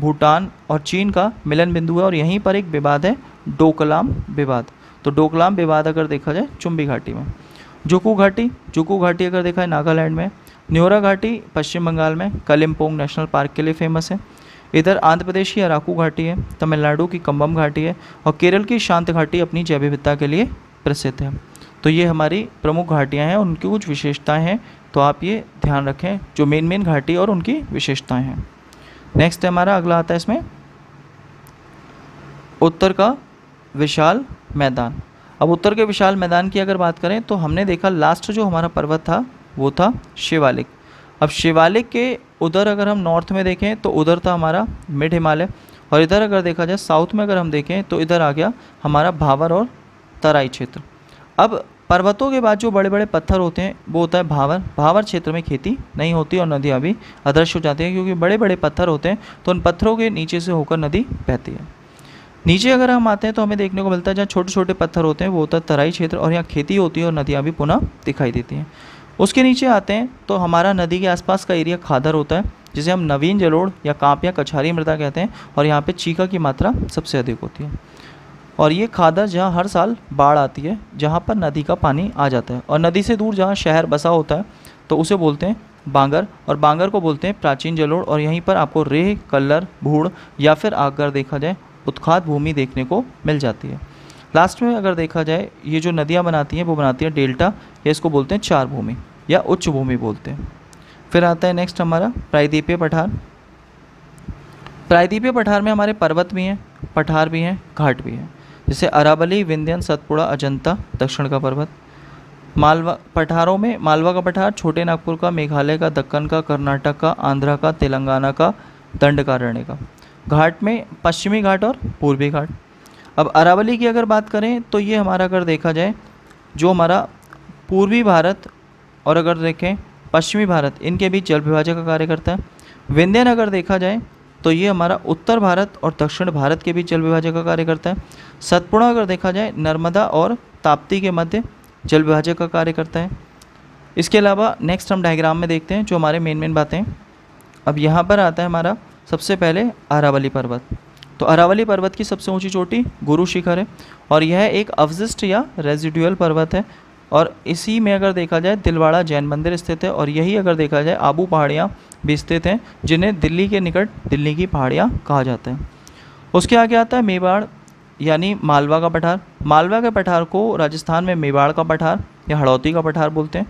भूटान और चीन का मिलन बिंदु है और यहीं पर एक विवाद है डोकलाम विवाद तो डोकलाम विवाद अगर देखा जाए चुंबी घाटी में जुकू घाटी जुकू घाटी अगर देखा है नागालैंड में न्योरा घाटी पश्चिम बंगाल में कलिम्पोंग नेशनल पार्क के लिए फेमस है इधर आंध्र प्रदेश की अराकू घाटी है तमिलनाडु की कम्बम घाटी है और केरल की शांत घाटी अपनी जैव विविधता के लिए प्रसिद्ध है तो ये हमारी प्रमुख घाटियाँ हैं उनकी कुछ विशेषताएँ हैं तो आप ये ध्यान रखें जो मेन मेन घाटी और उनकी विशेषताएँ हैं नेक्स्ट है हमारा अगला आता है इसमें उत्तर का विशाल मैदान अब उत्तर के विशाल मैदान की अगर बात करें तो हमने देखा लास्ट जो हमारा पर्वत था वो था शिवालिक अब शिवालिक के उधर अगर हम नॉर्थ में देखें तो उधर था हमारा मिड हिमालय और इधर अगर देखा जाए साउथ में अगर हम देखें तो इधर आ गया हमारा भावर और तराई क्षेत्र अब पर्वतों के बाद जो बड़े बड़े पत्थर होते हैं वो होता है भावर भावर क्षेत्र में खेती नहीं होती और नदियाँ भी अदृश्य हो जाती हैं क्योंकि बड़े बड़े पत्थर होते हैं तो उन पत्थरों के नीचे से होकर नदी बहती है नीचे अगर हम आते हैं तो हमें देखने को मिलता है जहाँ छोटे छोटे पत्थर होते हैं वो होता है तराई क्षेत्र और यहाँ खेती होती है और नदियाँ भी पुनः दिखाई देती हैं उसके नीचे आते हैं तो हमारा नदी के आसपास का एरिया खादर होता है जिसे हम नवीन जलोड़ या कांप या कछारी मृदा कहते हैं और यहाँ पे चीका की मात्रा सबसे अधिक होती है और ये खादर जहाँ हर साल बाढ़ आती है जहाँ पर नदी का पानी आ जाता है और नदी से दूर जहाँ शहर बसा होता है तो उसे बोलते हैं बांगर और बांगर को बोलते हैं प्राचीन जलोड़ और यहीं पर आपको रेह कल्लर भूड़ या फिर आगर देखा जाए उत्खात भूमि देखने को मिल जाती है लास्ट में अगर देखा जाए ये जो नदियाँ बनाती हैं वो बनाती हैं डेल्टा या इसको बोलते हैं चार भूमि या उच्च भूमि बोलते हैं फिर आता है नेक्स्ट हमारा प्रायद्वीपीय पठार प्रायद्वीपीय पठार में हमारे पर्वत भी हैं पठार भी हैं घाट भी हैं जैसे अरावली विंध्यन सतपुड़ा अजंता दक्षिण का पर्वत मालवा पठारों में मालवा का पठार छोटे नागपुर का मेघालय का दक्कन का कर्नाटक का आंध्रा का तेलंगाना का दंडकारण्य का घाट में पश्चिमी घाट और पूर्वी घाट अब अरावली की अगर बात करें तो ये हमारा अगर देखा जाए जो हमारा पूर्वी भारत और अगर देखें पश्चिमी भारत इनके बीच जल विभाजन का कार्य करता है विंध्यन अगर देखा जाए तो ये हमारा उत्तर भारत और दक्षिण भारत के बीच जल विभाजन का कार्य करता है सतपुड़ा अगर देखा जाए नर्मदा और ताप्ती के मध्य जल विभाजन का कार्य करता है इसके अलावा नेक्स्ट हम डायग्राम में देखते हैं जो हमारे मेन मेन बातें अब यहाँ पर आता है हमारा सबसे पहले अरावली पर्वत तो अरावली पर्वत की सबसे ऊंची चोटी गुरु शिखर है और यह एक अवशिष्ट या रेजिडुअल पर्वत है और इसी में अगर देखा जाए दिलवाड़ा जैन मंदिर स्थित है और यही अगर देखा जाए आबू पहाड़ियाँ भी स्थित हैं जिन्हें दिल्ली के निकट दिल्ली की पहाड़ियाँ कहा जाता है उसके आगे आता है मेवाड़ यानी मालवा का पठार मालवा के पठार को राजस्थान में मेवाड़ का पठार या हड़ौती का पठार बोलते हैं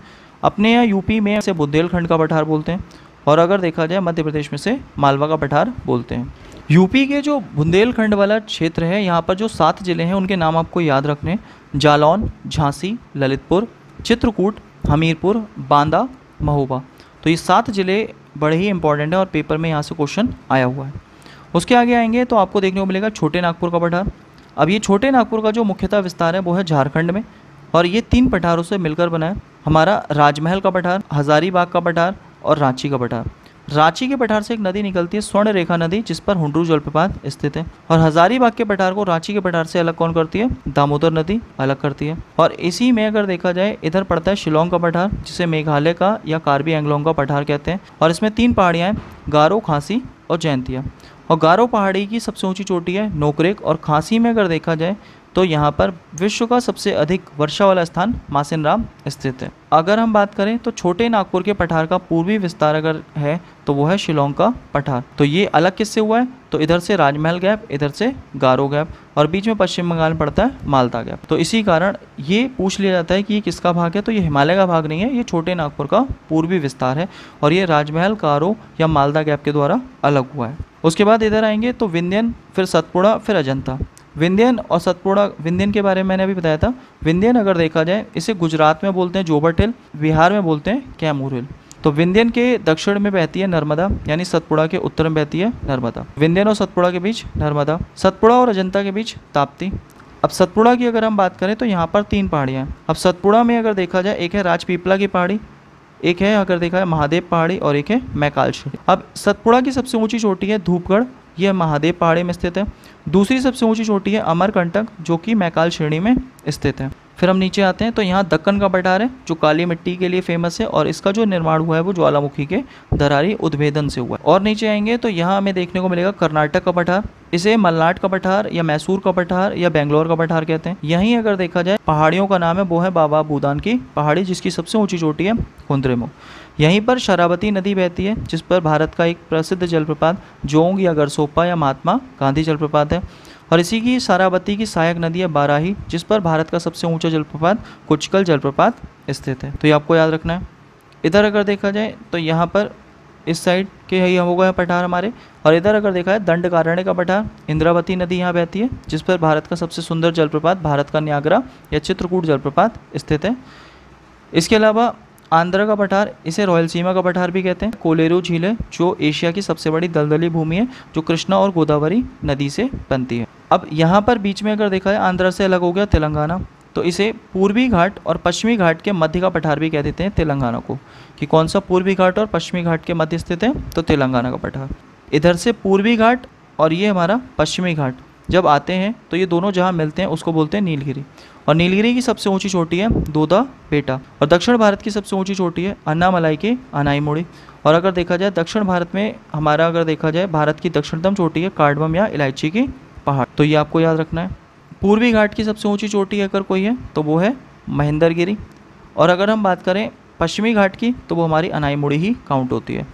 अपने यहाँ यूपी में इसे बुंदेलखंड का पठार बोलते हैं और अगर देखा जाए मध्य प्रदेश में से मालवा का पठार बोलते हैं यूपी के जो बुंदेलखंड वाला क्षेत्र है यहाँ पर जो सात ज़िले हैं उनके नाम आपको याद रखने जालौन झांसी ललितपुर चित्रकूट हमीरपुर बांदा महोबा तो ये सात ज़िले बड़े ही इंपॉर्टेंट हैं और पेपर में यहाँ से क्वेश्चन आया हुआ है उसके आगे आएंगे तो आपको देखने को मिलेगा छोटे नागपुर का पठार अब ये छोटे नागपुर का जो मुख्यतः विस्तार है वो है झारखंड में और ये तीन पठारों से मिलकर बना है हमारा राजमहल का पठार हज़ारीबाग का पठार और रांची का पठार रांची के पठार से एक नदी निकलती है स्वर्ण रेखा नदी जिस पर हुडरू जलप्रपात स्थित है और हजारीबाग के पठार को रांची के पठार से अलग कौन करती है दामोदर नदी अलग करती है और इसी में अगर देखा जाए इधर पड़ता है शिलोंग का पठार जिसे मेघालय का या कार्बी एंगलोंग का पठार कहते हैं और इसमें तीन पहाड़ियाँ हैं गारो खांसी और जयंतिया और गारो पहाड़ी की सबसे ऊंची चोटी है नोकरेक और खांसी में अगर देखा जाए तो यहाँ पर विश्व का सबसे अधिक वर्षा वाला स्थान मासिनराम स्थित है अगर हम बात करें तो छोटे नागपुर के पठार का पूर्वी विस्तार अगर है तो वो है शिलोंग का पठार तो ये अलग किससे हुआ है तो इधर से राजमहल गैप इधर से गारो गैप और बीच में पश्चिम बंगाल में पड़ता है मालदा गैप तो इसी कारण ये पूछ लिया जाता है कि ये किसका भाग है तो ये हिमालय का भाग नहीं है ये छोटे नागपुर का पूर्वी विस्तार है और ये राजमहल गारो या मालदा गैप के द्वारा अलग हुआ है उसके बाद इधर आएंगे तो विंध्यन फिर सतपुड़ा फिर अजंता विंध्यन और सतपुड़ा विंध्यन के बारे में मैंने अभी बताया था विंध्यन अगर देखा जाए इसे गुजरात में बोलते हैं जोबट हिल बिहार में बोलते हैं कैमूर हिल तो विंध्यन के दक्षिण में बहती है नर्मदा यानी सतपुड़ा के उत्तर में बहती है नर्मदा विंध्यन और सतपुड़ा के बीच नर्मदा सतपुड़ा और अजंता के बीच ताप्ती अब सतपुड़ा की अगर हम बात करें तो यहाँ पर तीन पहाड़ियाँ हैं अब सतपुड़ा में अगर देखा जाए एक है राजपीपला की पहाड़ी एक है अगर देखा है महादेव पहाड़ी और एक है मैकाल अब सतपुड़ा की सबसे ऊंची चोटी है धूपगढ़ यह महादेव पहाड़ी में स्थित है दूसरी सबसे ऊंची चोटी है अमरकंटक जो कि मैकाल श्रेणी में स्थित है फिर हम नीचे आते हैं तो यहाँ दक्कन का पठार है जो काली मिट्टी के लिए फेमस है और इसका जो निर्माण हुआ है वो ज्वालामुखी के दरारी उद्भेदन से हुआ है और नीचे आएंगे तो यहाँ हमें देखने को मिलेगा कर्नाटक का पठार इसे मलनाड का पठार या मैसूर का पठार या बेंगलोर का पठार कहते हैं यहीं अगर देखा जाए पहाड़ियों का नाम है वो है बाबा भूदान की पहाड़ी जिसकी सबसे ऊंची चोटी है कुंद्रेमुख यहीं पर शरावती नदी बहती है जिस पर भारत का एक प्रसिद्ध जलप्रपात जोंग या गरसोपा या महात्मा गांधी जलप्रपात है और इसी की शरावती की सहायक नदी है बाराही जिस पर भारत का सबसे ऊंचा जलप्रपात कुचकल जलप्रपात स्थित है तो ये आपको याद रखना है इधर अगर देखा जाए तो यहाँ पर इस साइड के यही हो गया पठार हमारे और इधर अगर देखा है दंडकारण्य का पठार इंद्रावती नदी यहाँ बहती है जिस पर भारत का सबसे सुंदर जलप्रपात भारत का न्यागरा या चित्रकूट जलप्रपात स्थित है इसके अलावा आंध्र का पठार इसे रॉयल सीमा का पठार भी कहते हैं कोलेरू झील है जो एशिया की सबसे बड़ी दलदली भूमि है जो कृष्णा और गोदावरी नदी से बनती है अब यहाँ पर बीच में अगर देखा है आंध्र से अलग हो गया तेलंगाना तो इसे पूर्वी घाट और पश्चिमी घाट के मध्य का पठार भी कह देते हैं तेलंगाना को कि कौन सा पूर्वी घाट और पश्चिमी घाट के मध्य स्थित है तो तेलंगाना का पठार इधर से पूर्वी घाट और ये हमारा पश्चिमी घाट जब आते हैं तो ये दोनों जहाँ मिलते हैं उसको बोलते हैं नीलगिरी और नीलगिरी की सबसे ऊंची चोटी है दोदा बेटा और दक्षिण भारत की सबसे ऊंची चोटी है अन्नामलाई के अनाईमोड़ी और अगर देखा जाए दक्षिण भारत में हमारा अगर देखा जाए भारत की दक्षिणतम चोटी है कार्डबम या इलायची की पहाड़ तो ये आपको याद रखना है पूर्वी घाट की सबसे ऊंची चोटी अगर कोई है तो वो है महेंद्रगिरी और अगर हम बात करें पश्चिमी घाट की तो वो हमारी अनाईमुड़ी ही काउंट होती है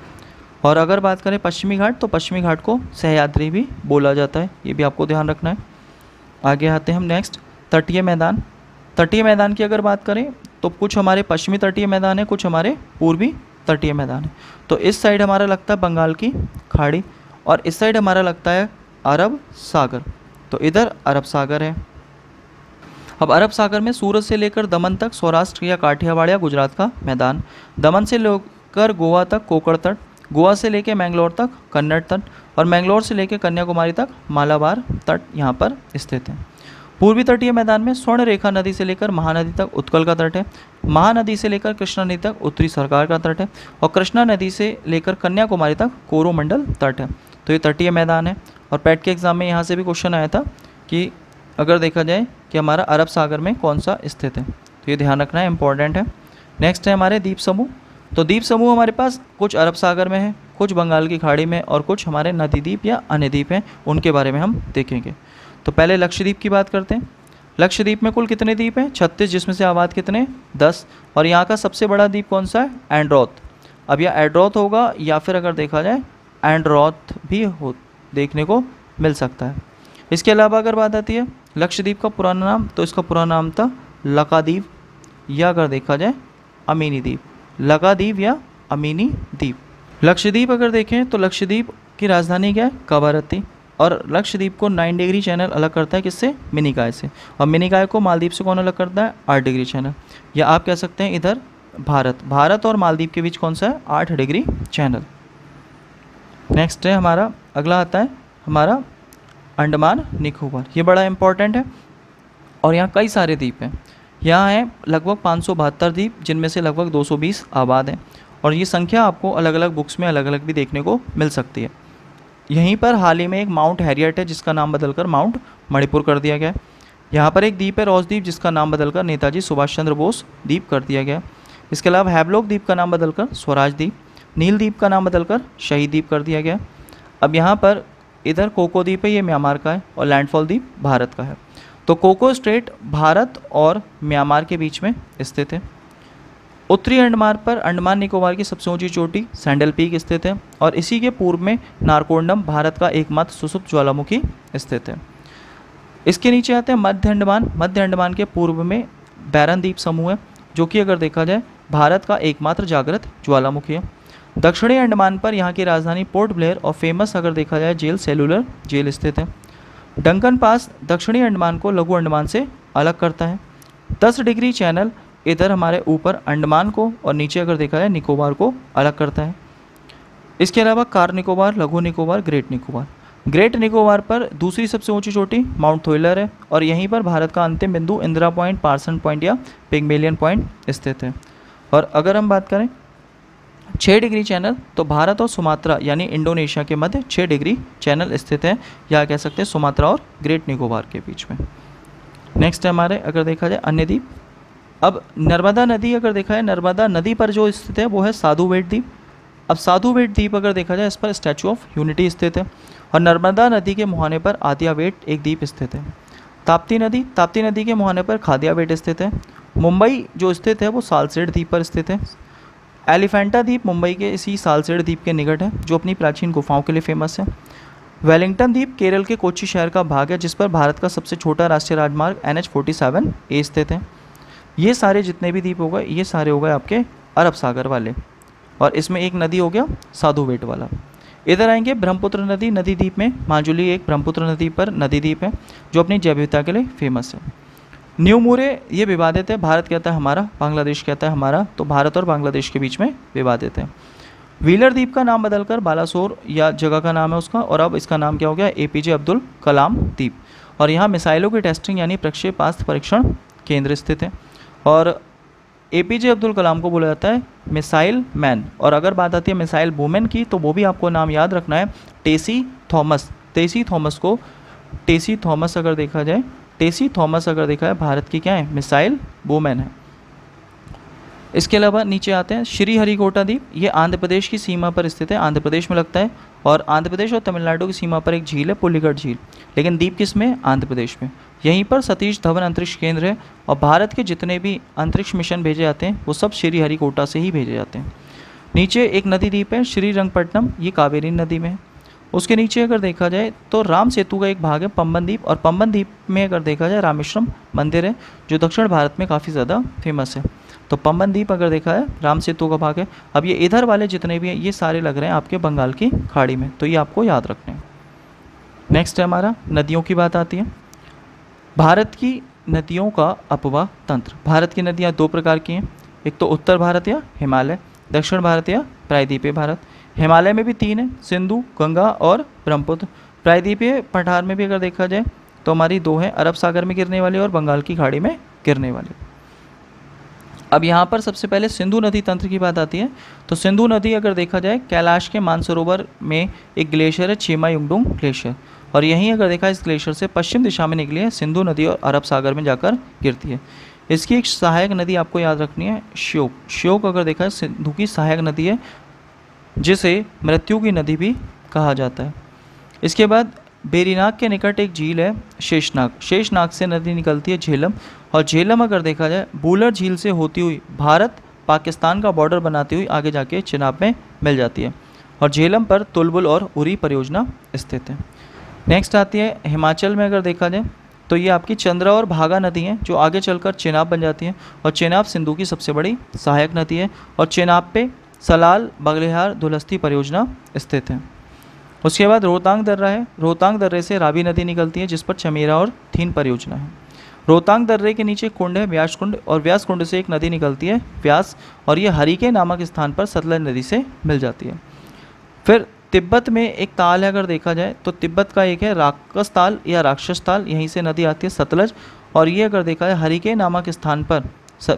और अगर बात करें पश्चिमी घाट तो पश्चिमी घाट को सहयात्री भी बोला जाता है ये भी आपको ध्यान रखना है आगे आते हैं हम नेक्स्ट तटीय मैदान तटीय मैदान की अगर बात करें तो कुछ हमारे पश्चिमी तटीय मैदान है कुछ हमारे पूर्वी तटीय मैदान है तो इस साइड हमारा लगता है बंगाल की खाड़ी और इस साइड हमारा लगता है अरब सागर तो इधर अरब सागर है अब अरब सागर में सूरत से लेकर दमन तक सौराष्ट्र या काठियावाड़ या गुजरात का मैदान दमन से लेकर गोवा तक कोकड़ तट गोवा से लेकर मैंगलोर तक कन्नड़ तट और मैंगलोर से लेकर कन्याकुमारी तक मालाबार तट यहाँ पर स्थित है पूर्वी तटीय मैदान में स्वर्ण रेखा नदी से लेकर महानदी तक उत्कल का तट है महानदी से लेकर कृष्णा नदी तक उत्तरी सरकार का तट है और कृष्णा नदी से लेकर कन्याकुमारी तक कोरोमंडल तट है तो ये तटीय मैदान है और पैट के एग्ज़ाम में यहाँ से भी क्वेश्चन आया था कि अगर देखा जाए कि हमारा अरब सागर में कौन सा स्थित है तो ये ध्यान रखना है इंपॉर्टेंट है नेक्स्ट है हमारे द्वीप समूह तो द्वीप समूह हमारे पास कुछ अरब सागर में है कुछ बंगाल की खाड़ी में और कुछ हमारे नदी द्वीप या अन्य द्वीप हैं उनके बारे में हम देखेंगे तो पहले लक्षद्वीप की बात करते हैं लक्षद्वीप में कुल कितने द्वीप हैं छत्तीस जिसमें से आबाद कितने दस और यहाँ का सबसे बड़ा द्वीप कौन सा है एंड्रॉथ अब यह एड्रॉथ होगा या फिर अगर देखा जाए एंड्रॉथ भी हो देखने को मिल सकता है इसके अलावा अगर बात आती है लक्षद्वीप का पुराना नाम तो इसका पुराना नाम था लकादीप या अगर देखा जाए अमीनी द्वीप लकाद्वीप या अमीनी द्वीप लक्षद्वीप अगर देखें तो लक्षद्वीप की राजधानी क्या है कवारत्ती और लक्षद्वीप को नाइन डिग्री चैनल अलग करता है किससे मिनिकाय से और मिनिकाय को मालदीप से कौन अलग करता है आठ डिग्री चैनल या आप कह सकते हैं इधर भारत भारत और मालदीप के बीच कौन सा है आठ डिग्री चैनल नेक्स्ट है हमारा अगला आता है हमारा अंडमान निकोबार ये बड़ा इंपॉर्टेंट है और यहाँ कई सारे द्वीप हैं यहाँ हैं लगभग पाँच द्वीप जिनमें से लगभग 220 आबाद हैं और ये संख्या आपको अलग अलग बुक्स में अलग अलग भी देखने को मिल सकती है यहीं पर हाल ही में एक माउंट हैरियट है जिसका नाम बदलकर माउंट मणिपुर कर दिया गया यहाँ पर एक द्वीप है रोजद्वीप जिसका नाम बदलकर नेताजी सुभाष चंद्र बोस द्वीप कर दिया गया इसके अलावा हैबलोक द्वीप का नाम बदलकर स्वराज द्वीप नील द्वीप का नाम बदलकर शहीद द्वीप कर दिया गया अब यहाँ पर इधर कोको द्वीप है ये म्यांमार का है और लैंडफॉल द्वीप भारत का है तो कोको स्ट्रेट भारत और म्यांमार के बीच में स्थित है उत्तरी अंडमान पर अंडमान निकोबार की सबसे ऊंची चोटी सैंडल पीक स्थित है और इसी के पूर्व में नारकोंडम भारत का एकमात्र सुसुप्त ज्वालामुखी स्थित है इसके नीचे आते हैं मध्य अंडमान मध्य अंडमान के पूर्व में बैरन द्वीप समूह है जो कि अगर देखा जाए भारत का एकमात्र जागृत ज्वालामुखी है दक्षिणी अंडमान पर यहाँ की राजधानी पोर्ट ब्लेयर और फेमस अगर देखा जाए जेल सेलुलर जेल स्थित है डंकन पास दक्षिणी अंडमान को लघु अंडमान से अलग करता है 10 डिग्री चैनल इधर हमारे ऊपर अंडमान को और नीचे अगर देखा जाए निकोबार को अलग करता है इसके अलावा कार निकोबार लघु निकोबार ग्रेट निकोबार ग्रेट निकोबार पर दूसरी सबसे ऊंची चोटी माउंट थोइलर है और यहीं पर भारत का अंतिम बिंदु इंदिरा पॉइंट पार्सन पॉइंट या पिगमेलियन पॉइंट स्थित है और अगर हम बात करें छः डिग्री चैनल तो भारत और सुमात्रा यानी इंडोनेशिया के मध्य छः डिग्री चैनल स्थित है या कह सकते हैं सुमात्रा और ग्रेट निकोबार के बीच में नेक्स्ट है हमारे अगर देखा जाए अन्य अब नर्मदा नदी अगर देखा है नर्मदा नदी पर जो स्थित है वो है साधु वेट द्वीप अब साधु वेट द्वीप अगर देखा जाए इस पर स्टैचू ऑफ यूनिटी स्थित है और नर्मदा नदी के मुहाने पर आदिया वेट एक द्वीप स्थित है ताप्ती नदी ताप्ती नदी के मुहाने पर खादिया वेट स्थित है मुंबई जो स्थित है वो सालसेड द्वीप पर स्थित है एलिफेंटा द्वीप मुंबई के इसी सालसेड द्वीप के निकट है जो अपनी प्राचीन गुफाओं के लिए फेमस है वेलिंगटन द्वीप केरल के कोची शहर का भाग है जिस पर भारत का सबसे छोटा राष्ट्रीय राजमार्ग N H forty seven A स्थित है ये सारे जितने भी द्वीप हो गए ये सारे हो गए आपके अरब सागर वाले और इसमें एक नदी हो गया साधु बेट वाला इधर आएंगे ब्रह्मपुत्र नदी नदी द्वीप में माजुली एक ब्रह्मपुत्र नदी पर नदी द्वीप है जो अपनी जैव के लिए फेमस है न्यू मूरे ये विवादित है भारत कहता है हमारा बांग्लादेश कहता है हमारा तो भारत और बांग्लादेश के बीच में विवादित है व्हीलर द्वीप का नाम बदलकर बालासोर या जगह का नाम है उसका और अब इसका नाम क्या हो गया ए अब्दुल कलाम द्वीप और यहाँ मिसाइलों की टेस्टिंग यानी प्रक्षेपास्त्र परीक्षण केंद्र स्थित है और ए पी जे अब्दुल कलाम को बोला जाता है मिसाइल मैन और अगर बात आती है मिसाइल वूमेन की तो वो भी आपको नाम याद रखना है टेसी थॉमस टेसी थॉमस को टेसी थॉमस अगर देखा जाए टेसी थॉमस अगर देखा जाए भारत की क्या है मिसाइल वूमेन है इसके अलावा नीचे आते हैं श्री हरिकोटा द्वीप ये आंध्र प्रदेश की सीमा पर स्थित है आंध्र प्रदेश में लगता है और आंध्र प्रदेश और तमिलनाडु की सीमा पर एक झील है पुलीगढ़ झील लेकिन द्वीप किस में आंध्र प्रदेश में यहीं पर सतीश धवन अंतरिक्ष केंद्र है और भारत के जितने भी अंतरिक्ष मिशन भेजे जाते हैं वो सब श्रीहरिकोटा से ही भेजे जाते हैं नीचे एक नदी द्वीप है श्री रंगपट्टनम ये कावेरी नदी में है उसके नीचे अगर देखा जाए तो राम सेतु का एक भाग है पम्बन द्वीप और पम्बन द्वीप में अगर देखा जाए रामेश्वरम मंदिर है जो दक्षिण भारत में काफ़ी ज़्यादा फेमस है तो पम्बन द्वीप अगर देखा है राम सेतु का भाग है अब ये इधर वाले जितने भी हैं ये सारे लग रहे हैं आपके बंगाल की खाड़ी में तो ये आपको याद रखने नेक्स्ट है हमारा नदियों की बात आती है भारत की नदियों का अपवाह तंत्र भारत की नदियाँ दो प्रकार की हैं एक तो उत्तर भारत या हिमालय दक्षिण भारत या प्रायद्वीपीय भारत हिमालय में भी तीन है सिंधु गंगा और ब्रह्मपुत्र प्रायद्वीपीय पठार में भी अगर देखा जाए तो हमारी दो हैं अरब सागर में गिरने वाली और बंगाल की खाड़ी में गिरने वाली अब यहाँ पर सबसे पहले सिंधु नदी तंत्र की बात आती है तो सिंधु नदी अगर देखा जाए कैलाश के मानसरोवर में एक ग्लेशियर है चीमा युगडुंग ग्लेशियर और यहीं अगर देखा इस ग्लेशियर से पश्चिम दिशा में निकली है सिंधु नदी और अरब सागर में जाकर गिरती है इसकी एक सहायक नदी आपको याद रखनी है श्योक श्योक अगर देखा सिंधु की सहायक नदी है जिसे मृत्यु की नदी भी कहा जाता है इसके बाद बेरीनाग के निकट एक झील है शेषनाग शेषनाग से नदी निकलती है झेलम और झेलम अगर देखा जाए बूलर झील से होती हुई भारत पाकिस्तान का बॉर्डर बनाती हुई आगे जाके चिनाब में मिल जाती है और झेलम पर तुलबुल और उरी परियोजना स्थित है नेक्स्ट आती है हिमाचल में अगर देखा जाए तो ये आपकी चंद्रा और भागा नदी हैं जो आगे चलकर चेनाब बन जाती हैं और चेनाब सिंधु की सबसे बड़ी सहायक नदी है और चेनाब पे सलाल बगलिहार दुलस्ती परियोजना स्थित है उसके बाद रोहतांग दर्रा है रोहतांग दर्रे से रावी नदी निकलती है जिस पर चमेरा और थीन परियोजना है रोहतांग दर्रे के नीचे कुंड है व्यास कुंड और व्यास कुंड से एक नदी निकलती है व्यास और ये हरिके नामक स्थान पर सतलज नदी से मिल जाती है फिर तिब्बत में एक ताल है अगर देखा जाए तो तिब्बत का एक है राक्षस ताल या राक्षस ताल यहीं से नदी आती है सतलज और ये अगर देखा जाए हरिके नामक स्थान पर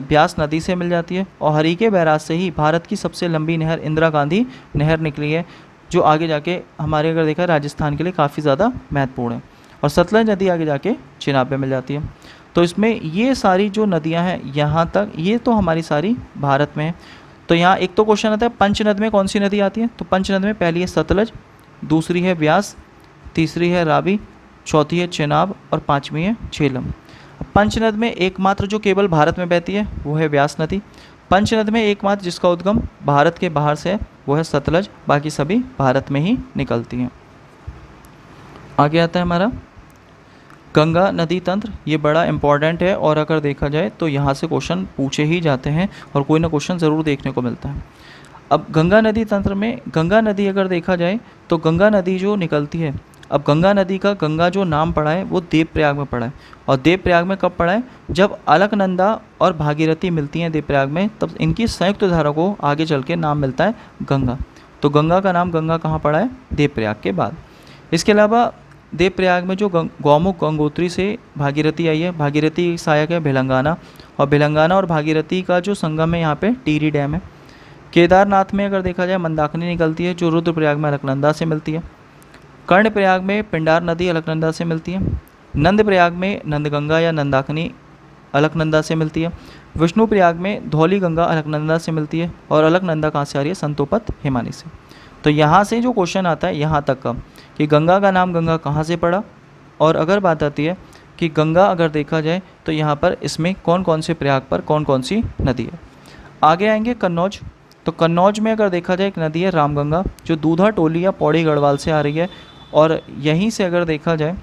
ब्यास नदी से मिल जाती है और हरिके बैराज से ही भारत की सबसे लंबी नहर इंदिरा गांधी नहर निकली है जो आगे जाके हमारे अगर देखा राजस्थान के लिए काफ़ी ज़्यादा महत्वपूर्ण है और सतलज नदी आगे जाके चिनाब में मिल जाती है तो इसमें ये सारी जो नदियाँ हैं यहाँ तक ये तो हमारी सारी भारत में है तो यहाँ एक तो क्वेश्चन आता है पंचनद में कौन सी नदी आती है तो पंचनद में पहली है सतलज दूसरी है व्यास तीसरी है रावी चौथी है चेनाब और पाँचवीं है छेलम पंचनद में एकमात्र जो केवल भारत में बहती है वो है व्यास नदी पंचनद में एकमात्र जिसका उद्गम भारत के बाहर से है वो है सतलज बाकी सभी भारत में ही निकलती हैं आगे आता है हमारा गंगा नदी तंत्र ये बड़ा इंपॉर्टेंट है और अगर देखा जाए तो यहाँ से क्वेश्चन पूछे ही जाते हैं और कोई ना क्वेश्चन ज़रूर देखने को मिलता है अब गंगा नदी तंत्र में गंगा नदी अगर देखा जाए तो गंगा नदी जो निकलती है अब गंगा नदी का गंगा जो नाम पड़ा है वो देवप्रयाग में पड़ा है और देवप्रयाग में कब पड़ा है जब अलकनंदा और भागीरथी मिलती हैं देवप्रयाग में तब इनकी संयुक्त धारा को आगे चल के नाम मिलता है गंगा तो गंगा का नाम गंगा कहाँ पड़ा है देवप्रयाग के बाद इसके अलावा देव प्रयाग में जो गौमुख गंगोत्री से भागीरथी आई है भागीरथी सहायक है भेलंगाना और भेलंगाना और भागीरथी का जो संगम है यहाँ पे टीरी डैम है केदारनाथ में अगर देखा जाए मंदाकिनी निकलती है जो रुद्रप्रयाग में अलकनंदा से मिलती है कर्ण प्रयाग में पिंडार नदी अलकनंदा से मिलती है नंद प्रयाग में नंदगंगा या नंदाकिनी अलकनंदा से मिलती है विष्णु प्रयाग में धौली गंगा अलकनंदा से मिलती है और अलकनंदा कहाँ से आ रही है संतोपत हिमानी से तो यहाँ से जो क्वेश्चन आता है यहाँ तक का कि गंगा का नाम गंगा कहाँ से पड़ा और अगर बात आती है कि गंगा अगर देखा जाए तो यहाँ पर इसमें कौन कौन से प्रयाग पर कौन कौन सी नदी है आगे आएंगे कन्नौज तो कन्नौज में अगर देखा जाए एक नदी है रामगंगा जो दूधा टोली या पौड़ी गढ़वाल से आ रही है और यहीं से अगर देखा जाए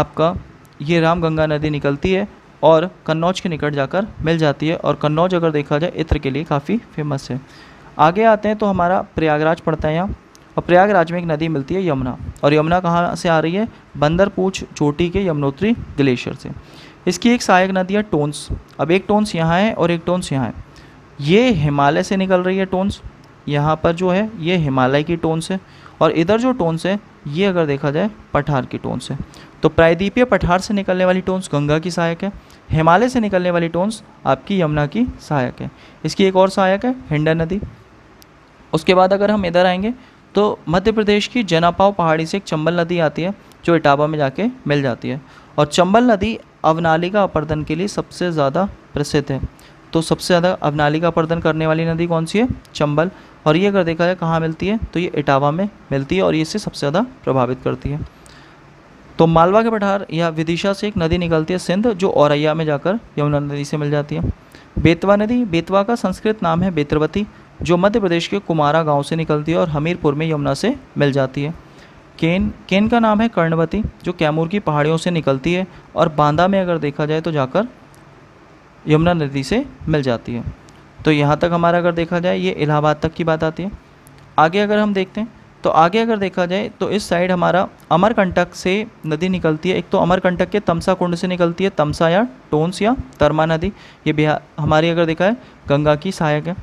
आपका ये रामगंगा नदी निकलती है और कन्नौज के निकट जाकर मिल जाती है और कन्नौज अगर देखा जाए इत्र के लिए काफ़ी फेमस है आगे आते हैं तो हमारा प्रयागराज पड़ता है यहाँ और प्रयागराज में एक नदी मिलती है यमुना और यमुना कहाँ से आ रही है बंदरपूछ चोटी के यमुनोत्री ग्लेशियर से इसकी एक सहायक नदी है टोन्स अब एक टोन्स यहाँ है और एक टोन्स यहाँ है ये हिमालय से निकल रही है टोन्स यहाँ पर जो है ये हिमालय की टोन्स है और इधर जो टोन्स है ये अगर देखा जाए पठार की टोन्स है तो प्रायद्वीपीय पठार से निकलने वाली टोन्स गंगा की सहायक है हिमालय से निकलने वाली टोन्स आपकी यमुना की सहायक है इसकी एक और सहायक है हिंडा नदी उसके बाद अगर हम इधर आएंगे तो मध्य प्रदेश की जनापाव पहाड़ी से एक चंबल नदी आती है जो इटावा में जाके मिल जाती है और चंबल नदी अवनाली का अपर्दन के लिए सबसे ज़्यादा प्रसिद्ध है तो सबसे ज़्यादा अवनाली का अपर्दन करने वाली नदी कौन सी है चंबल और ये अगर देखा जाए कहाँ मिलती है तो ये इटावा में मिलती है और ये इसे सबसे ज़्यादा प्रभावित करती है तो मालवा के पठार या विदिशा से एक नदी निकलती है सिंध जो औरैया में जाकर यमुना नदी से मिल जाती है बेतवा नदी बेतवा का संस्कृत नाम है बेतरवती जो मध्य प्रदेश के कुमारा गांव से निकलती है और हमीरपुर में यमुना से मिल जाती है केन केन का नाम है कर्णवती जो कैमूर की पहाड़ियों से निकलती है और बांदा में अगर देखा जाए तो जाकर यमुना नदी से मिल जाती है तो यहाँ तक हमारा अगर देखा जाए ये इलाहाबाद तक की बात आती है आगे अगर हम देखते हैं तो आगे अगर देखा जाए तो इस साइड हमारा अमरकंटक से नदी निकलती है एक तो अमरकंटक के तमसा कुंड से निकलती है तमसा या टोंस या तरमा नदी ये बिहार हमारी अगर देखा है गंगा की सहायक है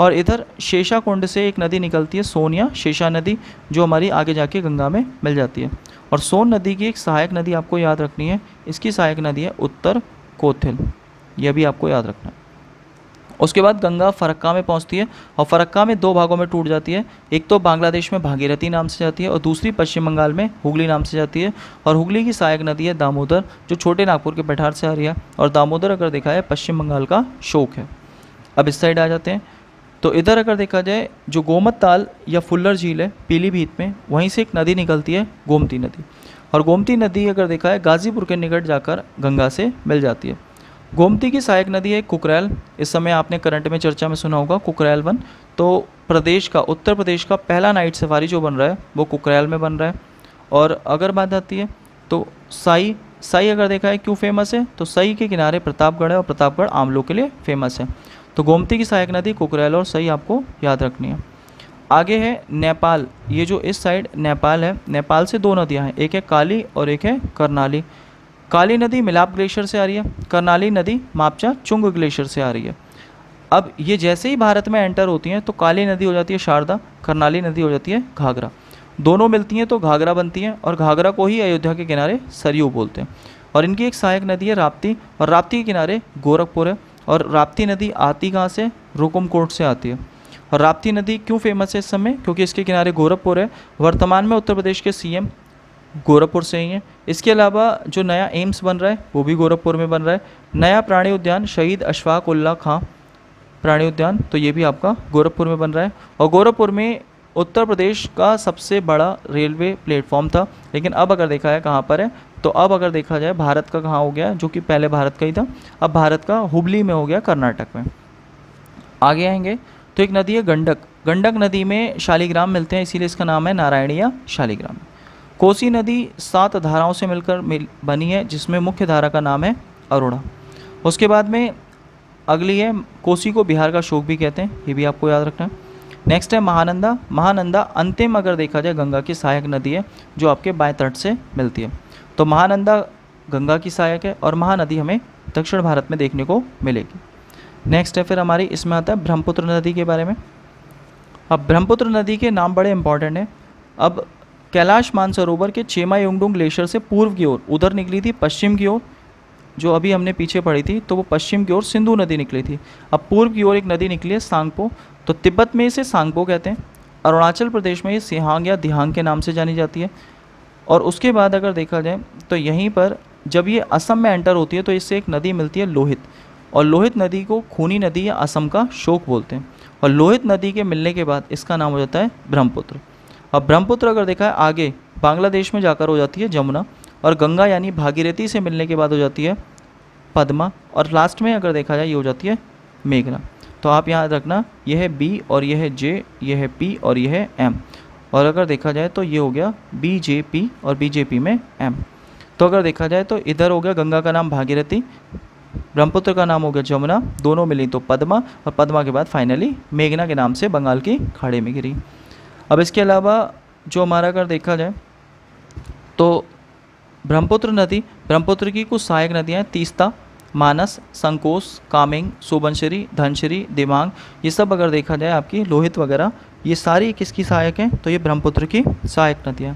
और इधर शेषा कुंड से एक नदी निकलती है सोन या शेषा नदी जो हमारी आगे जाके गंगा में मिल जाती है और सोन नदी की एक सहायक नदी आपको याद रखनी है इसकी सहायक नदी है उत्तर कोथिल यह भी आपको याद रखना है उसके बाद गंगा फरक्का में पहुंचती है और फरक्का में दो भागों में टूट जाती है एक तो बांग्लादेश में भागीरथी नाम से जाती है और दूसरी पश्चिम बंगाल में हुगली नाम से जाती है और हुगली की सहायक नदी है दामोदर जो छोटे नागपुर के पठार से आ रही है और दामोदर अगर देखा है पश्चिम बंगाल का शोक है अब इस साइड आ जाते हैं तो इधर अगर देखा जाए जो गोमत ताल या फुल्लर झील है पीलीभीत में वहीं से एक नदी निकलती है गोमती नदी और गोमती नदी अगर देखा है गाज़ीपुर के निकट जाकर गंगा से मिल जाती है गोमती की सहायक नदी है कुकरैल इस समय आपने करंट में चर्चा में सुना होगा कुकरैल वन तो प्रदेश का उत्तर प्रदेश का पहला नाइट सफारी जो बन रहा है वो कुकरैल में बन रहा है और अगर बात आती है तो साई साई अगर देखा है क्यों फेमस है तो सई के किनारे प्रतापगढ़ है और प्रतापगढ़ आम लोग के लिए फेमस है तो गोमती की सहायक नदी कुकरैल और सही आपको याद रखनी है आगे है नेपाल ये जो इस साइड नेपाल है नेपाल से दो नदियाँ हैं एक है काली और एक है करनाली काली नदी मिलाप ग्लेशियर से आ रही है करनाली नदी मापचा चुंग ग्लेशियर से आ रही है अब ये जैसे ही भारत में एंटर होती हैं तो काली नदी हो जाती है शारदा करनाली नदी हो जाती है घाघरा दोनों मिलती हैं तो घाघरा बनती हैं और घाघरा को ही अयोध्या के किनारे सरयू बोलते हैं और इनकी एक सहायक नदी है राप्ती और राप्ती के किनारे गोरखपुर है और राप्ती नदी आती कहाँ से रुकुमकोट से आती है और राप्ती नदी क्यों फेमस है इस समय क्योंकि इसके किनारे गोरखपुर है वर्तमान में उत्तर प्रदेश के सीएम गोरखपुर से ही हैं इसके अलावा जो नया एम्स बन रहा है वो भी गोरखपुर में बन रहा है नया प्राणी उद्यान शहीद अशफाक उल्ला खां प्राणी उद्यान तो ये भी आपका गोरखपुर में बन रहा है और गोरखपुर में उत्तर प्रदेश का सबसे बड़ा रेलवे प्लेटफॉर्म था लेकिन अब अगर देखा है कहाँ पर है तो अब अगर देखा जाए भारत का कहाँ हो गया जो कि पहले भारत का ही था अब भारत का हुबली में हो गया कर्नाटक में आगे आएंगे तो एक नदी है गंडक गंडक नदी में शालीग्राम मिलते हैं इसीलिए इसका नाम है या शालीग्राम कोसी नदी सात धाराओं से मिलकर मिल बनी है जिसमें मुख्य धारा का नाम है अरोड़ा उसके बाद में अगली है कोसी को बिहार का शोक भी कहते हैं ये भी आपको याद रखना है नेक्स्ट है महानंदा महानंदा अंतिम अगर देखा जाए गंगा की सहायक नदी है जो आपके बाएं तट से मिलती है तो महानंदा गंगा की सहायक है और महानदी हमें दक्षिण भारत में देखने को मिलेगी नेक्स्ट है फिर हमारी इसमें आता है ब्रह्मपुत्र नदी के बारे में अब ब्रह्मपुत्र नदी के नाम बड़े इंपॉर्टेंट हैं अब कैलाश मानसरोवर के चेमायोंगडोंग ग्लेशियर से पूर्व की ओर उधर निकली थी पश्चिम की ओर जो अभी हमने पीछे पढ़ी थी तो वो पश्चिम की ओर सिंधु नदी निकली थी अब पूर्व की ओर एक नदी निकली है सांगपो तो तिब्बत में इसे सांगपो कहते हैं अरुणाचल प्रदेश में ये सिहांग या दिहांग के नाम से जानी जाती है और उसके बाद अगर देखा जाए तो यहीं पर जब ये असम में एंटर होती है तो इससे एक नदी मिलती है लोहित और लोहित नदी को खूनी नदी या असम का शोक बोलते हैं और लोहित नदी के मिलने के बाद इसका नाम हो जाता है ब्रह्मपुत्र अब ब्रह्मपुत्र अगर देखा है आगे बांग्लादेश में जाकर हो जाती है जमुना और गंगा यानी भागीरथी से मिलने के बाद हो जाती है पद्मा और लास्ट में अगर देखा जाए ये हो जाती है मेघना तो आप याद रखना यह है बी और यह है जे यह है पी और यह है एम और अगर देखा जाए तो ये हो गया बी जे पी और बी जे पी में एम तो अगर देखा जाए तो इधर हो गया गंगा का नाम भागीरथी ब्रह्मपुत्र का नाम हो गया जमुना दोनों मिली तो पद्मा और पद्मा के बाद फाइनली मेघना के नाम से बंगाल की खाड़ी में गिरी अब इसके अलावा जो हमारा अगर देखा जाए तो ब्रह्मपुत्र नदी ब्रह्मपुत्र की कुछ सहायक नदियाँ तीस्ता मानस संकोस कामिंग सुबनश्री धनश्री दिमाग ये सब अगर देखा जाए आपकी लोहित वगैरह ये सारी किसकी सहायक हैं तो ये ब्रह्मपुत्र की सहायक नदियाँ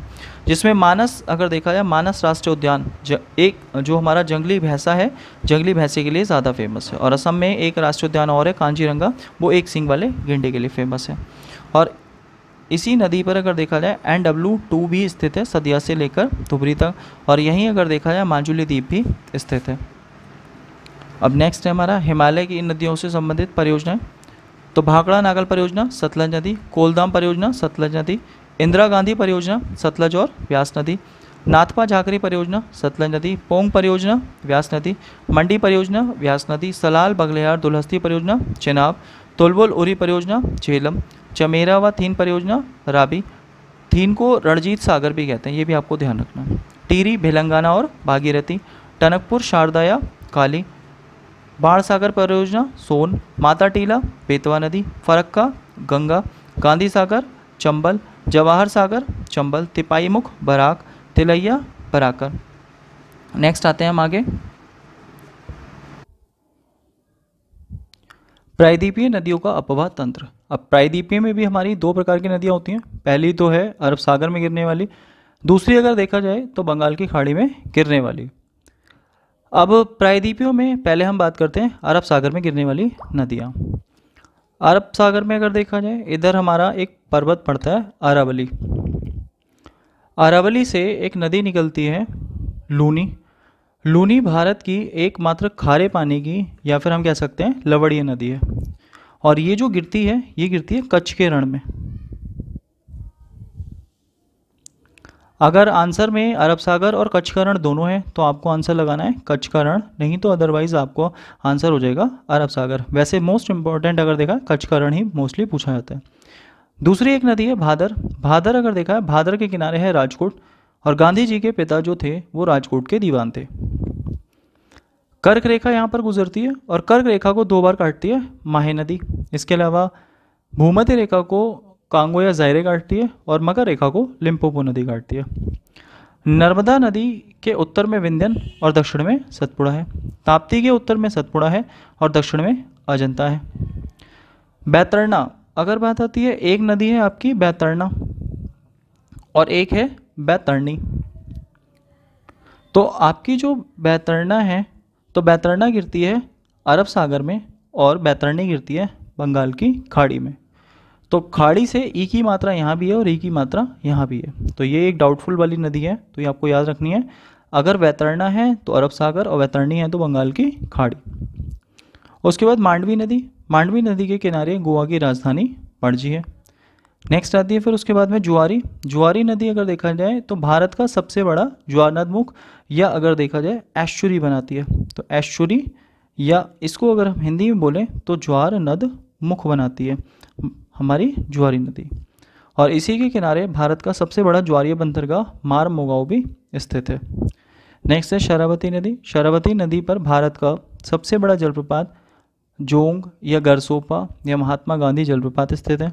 जिसमें मानस अगर देखा जाए मानस राष्ट्रीय उद्यान ज, एक जो हमारा जंगली भैंसा है जंगली भैंसे के लिए ज़्यादा फेमस है और असम में एक राष्ट्रीय उद्यान और है कांजीरंगा वो एक सिंह वाले गेंडे के लिए फेमस है और इसी नदी पर अगर देखा जाए एन डब्ल्यू टू भी स्थित है सदिया से लेकर धुबरी तक और यहीं अगर देखा जाए मांजुली द्वीप भी स्थित है अब नेक्स्ट है हमारा हिमालय की इन नदियों से संबंधित परियोजनाएं तो भाखड़ा नागल परियोजना सतलज नदी कोलदाम परियोजना सतलज नदी इंदिरा गांधी परियोजना सतलज और व्यास नदी नाथपा झाकरी परियोजना सतलज नदी पोंग परियोजना व्यास नदी मंडी परियोजना व्यास नदी सलाल बगलेहार दुलहस्ती परियोजना चेनाब तोलबोल उरी परियोजना झेलम चमेरा व थीन परियोजना राबी थीन को रणजीत सागर भी कहते हैं ये भी आपको ध्यान रखना है टीरी भिलंगाना और भागीरथी टनकपुर शारदाया काली बाढ़ सागर परियोजना सोन माता टीला बेतवा नदी फरक्का गंगा गांधी सागर चंबल जवाहर सागर चंबल तिपाईमुख मुख बराक तिलैया बराकर नेक्स्ट आते हैं हम आगे प्रायद्वीपीय नदियों का अपवाह तंत्र अब प्रायद्वीपीय में भी हमारी दो प्रकार की नदियाँ होती हैं पहली तो है अरब सागर में गिरने वाली दूसरी अगर देखा जाए तो बंगाल की खाड़ी में गिरने वाली अब प्रायद्वीपियों में पहले हम बात करते हैं अरब सागर में गिरने वाली नदियाँ अरब सागर में अगर देखा जाए इधर हमारा एक पर्वत पड़ता है अरावली अरावली से एक नदी निकलती है लूनी लूनी भारत की एकमात्र खारे पानी की या फिर हम कह सकते हैं लवड़ीय नदी है और ये जो गिरती है ये गिरती है कच्छ के रण में अगर आंसर में अरब सागर और कच्छ का रण दोनों है तो आपको आंसर लगाना है कच्छ का रण नहीं तो अदरवाइज आपको आंसर हो जाएगा अरब सागर वैसे मोस्ट इंपॉर्टेंट अगर देखा कच्छ का रण ही मोस्टली पूछा जाता है दूसरी एक नदी है भादर भादर अगर देखा है भादर के किनारे है राजकोट और गांधी जी के पिता जो थे वो राजकोट के दीवान थे कर्क रेखा यहाँ पर गुजरती है और कर्क रेखा को दो बार काटती है माहे नदी इसके अलावा भूमध्य रेखा को कांगो या जायरे काटती है और मकर रेखा को लिम्पोपो नदी काटती है नर्मदा नदी के उत्तर में विंध्यन और दक्षिण में सतपुड़ा है ताप्ती के उत्तर में सतपुड़ा है और दक्षिण में अजंता है बैतरना अगर बात आती है एक नदी है आपकी बैतरना और एक है बैतरणी तो आपकी जो बैतरना है तो बैतरणा गिरती है अरब सागर में और बैतरणी गिरती है बंगाल की खाड़ी में तो खाड़ी से ई की मात्रा यहाँ भी है और ई की मात्रा यहाँ भी है तो ये एक डाउटफुल वाली नदी है तो ये आपको याद रखनी है अगर वैतरणा है तो अरब सागर और वैतरणी है तो बंगाल की खाड़ी उसके बाद मांडवी नदी मांडवी नदी के किनारे गोवा की राजधानी पणजी है नेक्स्ट आती है फिर उसके बाद में जुआरी जुआरी नदी अगर देखा जाए तो भारत का सबसे बड़ा ज्वारनदमुख या अगर देखा जाए ऐश्चुरी बनाती है तो ऐश्वरी या इसको अगर हम हिंदी में बोलें तो ज्वार नद मुख बनाती है हमारी ज्वारी नदी और इसी के किनारे भारत का सबसे बड़ा ज्वारीय बंदरगाह मार भी स्थित है नेक्स्ट है शरावती नदी शरावती नदी पर भारत का सबसे बड़ा जलप्रपात जोंग या गरसोपा या महात्मा गांधी जलप्रपात स्थित है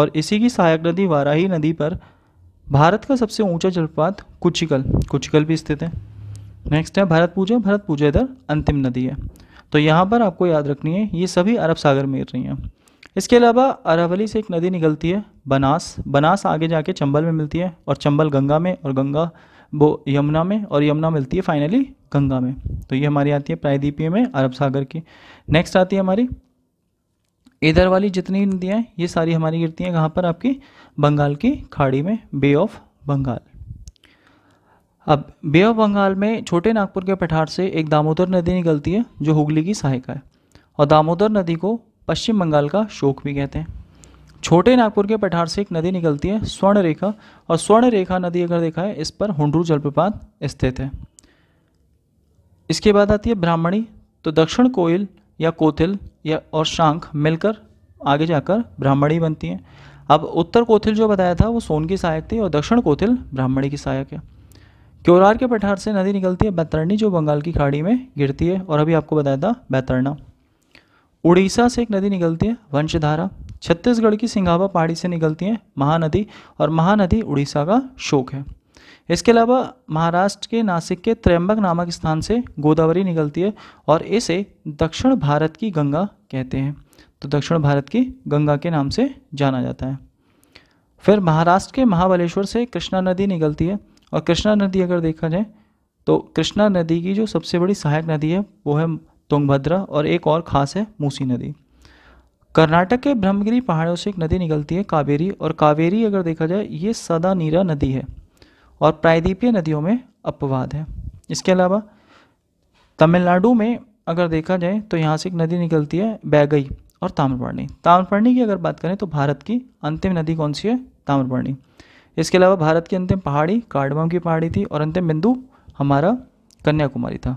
और इसी की सहायक नदी वाराही नदी पर भारत का सबसे ऊंचा जलप्रपात कुचिकल कुचिकल भी स्थित है नेक्स्ट है भारत पूजा भारत पूजा इधर अंतिम नदी है तो यहाँ पर आपको याद रखनी है ये सभी अरब सागर में गिर रही हैं इसके अलावा अरावली से एक नदी निकलती है बनास बनास आगे जाके चंबल में मिलती है और चंबल गंगा में और गंगा वो यमुना में और यमुना मिलती है फाइनली गंगा में तो ये हमारी आती है प्रायद्वीपीय में अरब सागर की नेक्स्ट आती है हमारी इधर वाली जितनी नदियाँ ये सारी हमारी गिरती हैं कहाँ पर आपकी बंगाल की खाड़ी में बे ऑफ बंगाल अब बे ऑफ बंगाल में छोटे नागपुर के पठार से एक दामोदर नदी निकलती है जो हुगली की सहायिका है और दामोदर नदी को पश्चिम बंगाल का शोक भी कहते हैं छोटे नागपुर के पठार से एक नदी निकलती है स्वर्ण रेखा और स्वर्ण रेखा नदी अगर देखा है इस पर हुडरू जलप्रपात स्थित है इसके बाद आती है ब्राह्मणी तो दक्षिण कोयल या कोथिल या और शांख मिलकर आगे जाकर ब्राह्मणी बनती हैं अब उत्तर कोथिल जो बताया था वो सोन की सहायक थी और दक्षिण कोथिल ब्राह्मणी की सहायक है क्योरार के पठार से नदी निकलती है बैतरणी जो बंगाल की खाड़ी में गिरती है और अभी आपको बताया था बैतरना उड़ीसा से एक नदी निकलती है वंशधारा छत्तीसगढ़ की सिंघावा पहाड़ी से निकलती है महानदी और महानदी उड़ीसा का शोक है इसके अलावा महाराष्ट्र के नासिक के त्र्यंबक नामक स्थान से गोदावरी निकलती है और इसे दक्षिण भारत की गंगा कहते हैं तो दक्षिण भारत की गंगा के नाम से जाना जाता है फिर महाराष्ट्र के महाबलेश्वर से कृष्णा नदी निकलती है और कृष्णा नदी अगर देखा जाए तो कृष्णा नदी की जो सबसे बड़ी सहायक नदी है वो है तुंगभद्रा और एक और खास है मूसी नदी कर्नाटक के ब्रह्मगिरी पहाड़ों से एक नदी निकलती है कावेरी और कावेरी अगर देखा जाए ये सदा नीरा नदी है और प्रायद्वीपीय नदियों में अपवाद है इसके अलावा तमिलनाडु में अगर देखा जाए तो यहाँ से एक नदी निकलती है बैगई और ताम्रपर्णी ताम्रपर्णी की अगर बात करें तो भारत की अंतिम नदी कौन सी है ताम्रपर्णी इसके अलावा भारत की अंतिम पहाड़ी कार्डमम की पहाड़ी थी और अंतिम बिंदु हमारा कन्याकुमारी था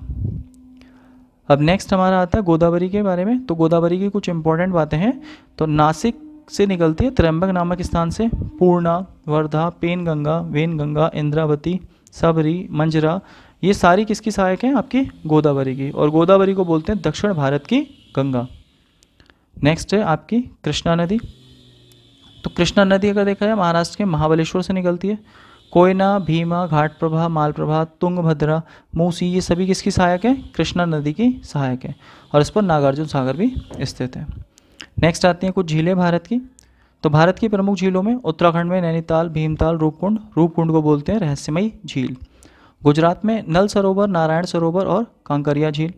अब नेक्स्ट हमारा आता है गोदावरी के बारे में तो गोदावरी की कुछ इंपॉर्टेंट बातें हैं तो नासिक से निकलती है त्रम्बक नामक स्थान से पूर्णा वर्धा पेन गंगा वेन गंगा इंद्रावती सबरी मंजरा ये सारी किसकी सहायक हैं आपकी गोदावरी की और गोदावरी को बोलते हैं दक्षिण भारत की गंगा नेक्स्ट है आपकी कृष्णा नदी तो कृष्णा नदी अगर देखा जाए महाराष्ट्र के महाबलेश्वर से निकलती है कोयना भीमा घाट प्रभा मालप्रभा भद्रा मूसी ये सभी किसकी सहायक है कृष्णा नदी की सहायक है और इस पर नागार्जुन सागर भी स्थित है नेक्स्ट आती हैं कुछ झीलें भारत की तो भारत की प्रमुख झीलों में उत्तराखंड में नैनीताल भीमताल रूपकुंड रूपकुंड को बोलते हैं रहस्यमयी झील गुजरात में नल सरोवर नारायण सरोवर और कांकरिया झील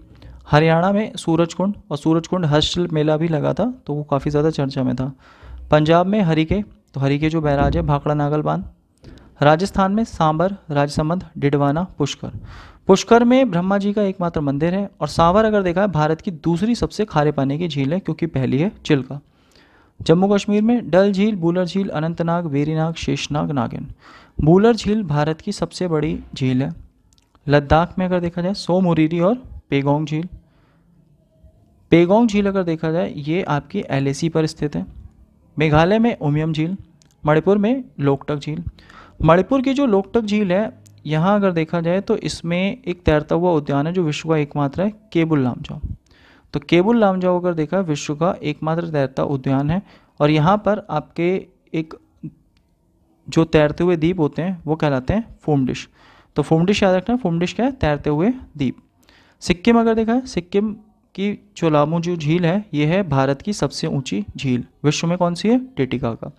हरियाणा में सूरजकुंड और सूरजकुंड हर्षल मेला भी लगा था तो वो काफ़ी ज़्यादा चर्चा में था पंजाब में हरिके तो हरिके जो बैराज है भाखड़ा नागल बांध राजस्थान में सांबर राजसमंद डिडवाना पुष्कर पुष्कर में ब्रह्मा जी का एकमात्र मंदिर है और सांवर अगर देखा है भारत की दूसरी सबसे खारे पानी की झील है क्योंकि पहली है चिल्का जम्मू कश्मीर में डल झील बूलर झील अनंतनाग वेरीनाग शेषनाग नागिन बूलर झील भारत की सबसे बड़ी झील है लद्दाख में अगर देखा जाए मुरीरी और पेगोंग झील पेगोंग झील अगर देखा जाए ये आपकी एल पर स्थित है मेघालय में उमियम झील मणिपुर में लोकटक झील मणिपुर की जो लोकटक झील है यहाँ अगर देखा जाए तो इसमें एक तैरता हुआ उद्यान है जो विश्व का एकमात्र है केबुल लामजाओ तो केबुल लामजाओ अगर देखा विश्व का एकमात्र तैरता उद्यान है और यहाँ पर आपके एक जो तैरते हुए द्वीप होते हैं वो कहलाते हैं फोमडिश तो फोमडिश याद रखना फोमडिश क्या है तैरते हुए द्वीप सिक्किम अगर देखा है सिक्किम कि चोलामू जो झील है ये है भारत की सबसे ऊंची झील विश्व में कौन सी है टेटिका का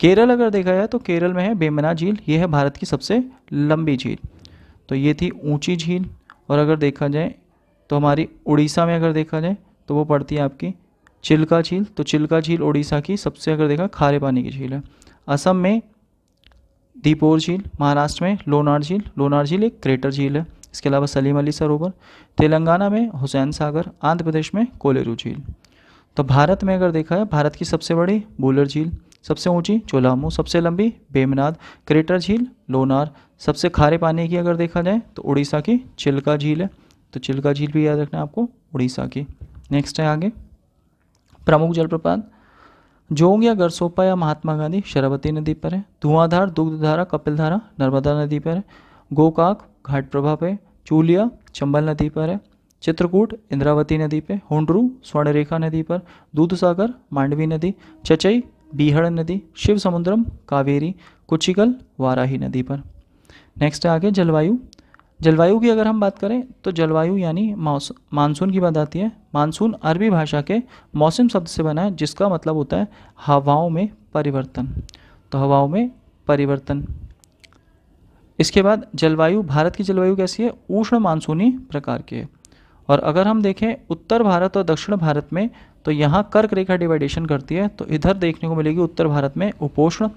केरल अगर देखा जाए तो केरल में है बेमना झील ये है भारत की सबसे लंबी झील तो ये थी ऊंची झील और अगर देखा जाए तो हमारी उड़ीसा में अगर देखा जाए तो वो पड़ती है आपकी चिल्का झील तो चिल्का झील उड़ीसा की सबसे अगर देखा खारे पानी की झील है असम में दीपोर झील महाराष्ट्र में लोनार झील लोनार झील एक क्रेटर झील है इसके अलावा सलीम अली सरोवर तेलंगाना में हुसैन सागर आंध्र प्रदेश में कोलेरू झील तो भारत में अगर देखा है भारत की सबसे बड़ी बोलर झील सबसे ऊंची चोलामू सबसे लंबी बेमनाद क्रेटर झील लोनार सबसे खारे पानी की अगर देखा जाए तो उड़ीसा की चिल्का झील है तो चिल्का झील भी याद रखना है आपको उड़ीसा की नेक्स्ट है आगे प्रमुख जलप्रपात जोंग या गरसोपा या महात्मा गांधी शरावती नदी पर है धुआंधार दुग्धधारा कपिलधारा नर्मदा नदी पर है गोकाक घाट प्रभा पे चूलिया चंबल नदी पर है चित्रकूट इंद्रावती नदी पे होंडरू स्वर्णरेखा नदी पर दूधसागर मांडवी नदी चचई बीहड़ नदी शिव समुद्रम कावेरी कुचिकल वाराही नदी पर नेक्स्ट है आगे जलवायु जलवायु की अगर हम बात करें तो जलवायु यानी मानसून की बात आती है मानसून अरबी भाषा के मौसम शब्द से बना है जिसका मतलब होता है हवाओं में परिवर्तन तो हवाओं में परिवर्तन इसके बाद जलवायु भारत की जलवायु कैसी है उष्ण मानसूनी प्रकार की है और अगर हम देखें उत्तर भारत और दक्षिण भारत में तो यहाँ कर्क रेखा डिवाइडेशन करती है तो इधर देखने को मिलेगी उत्तर भारत में उपोष्ण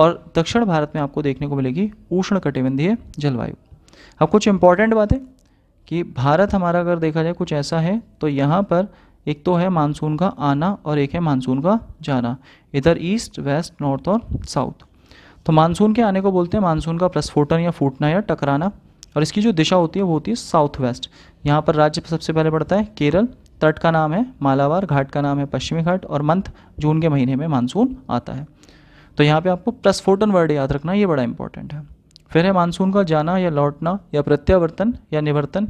और दक्षिण भारत में आपको देखने को मिलेगी उष्ण कटिबंधीय जलवायु अब कुछ इंपॉर्टेंट बातें कि भारत हमारा अगर देखा जाए कुछ ऐसा है तो यहाँ पर एक तो है मानसून का आना और एक है मानसून का जाना इधर ईस्ट वेस्ट नॉर्थ और साउथ तो मानसून के आने को बोलते हैं मानसून का प्रस्फोटन या फूटना या टकराना और इसकी जो दिशा होती है वो होती है साउथ वेस्ट यहाँ पर राज्य सबसे पहले पड़ता है केरल तट का नाम है मालावार घाट का नाम है पश्चिमी घाट और मंथ जून के महीने में मानसून आता है तो यहाँ पे आपको प्रस्फोटन वर्ड याद रखना ये बड़ा इंपॉर्टेंट है फिर है मानसून का जाना या लौटना या प्रत्यावर्तन या निवर्तन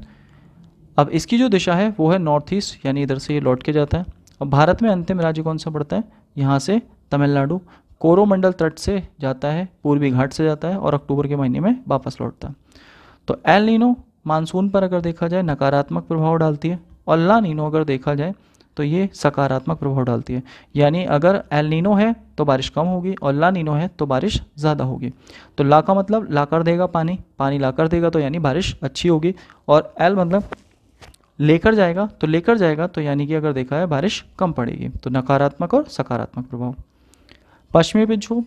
अब इसकी जो दिशा है वो है नॉर्थ ईस्ट यानी इधर से ये लौट के जाता है और भारत में अंतिम राज्य कौन सा पड़ता है यहाँ से तमिलनाडु कोरोमंडल तट से जाता है पूर्वी घाट से जाता है और अक्टूबर के महीने में वापस लौटता है तो एल नीनो मानसून पर अगर देखा जाए नकारात्मक प्रभाव डालती है और ला नीनो अगर देखा जाए तो ये सकारात्मक प्रभाव डालती है यानी अगर एल नीनो है तो बारिश कम होगी और ला नीनो है तो बारिश ज़्यादा होगी तो ला का मतलब ला कर देगा पानी पानी ला कर देगा तो यानी बारिश अच्छी होगी और एल मतलब लेकर जाएगा तो लेकर जाएगा तो यानी कि अगर देखा है बारिश कम पड़ेगी तो नकारात्मक और सकारात्मक प्रभाव पश्चिमी विक्षोभ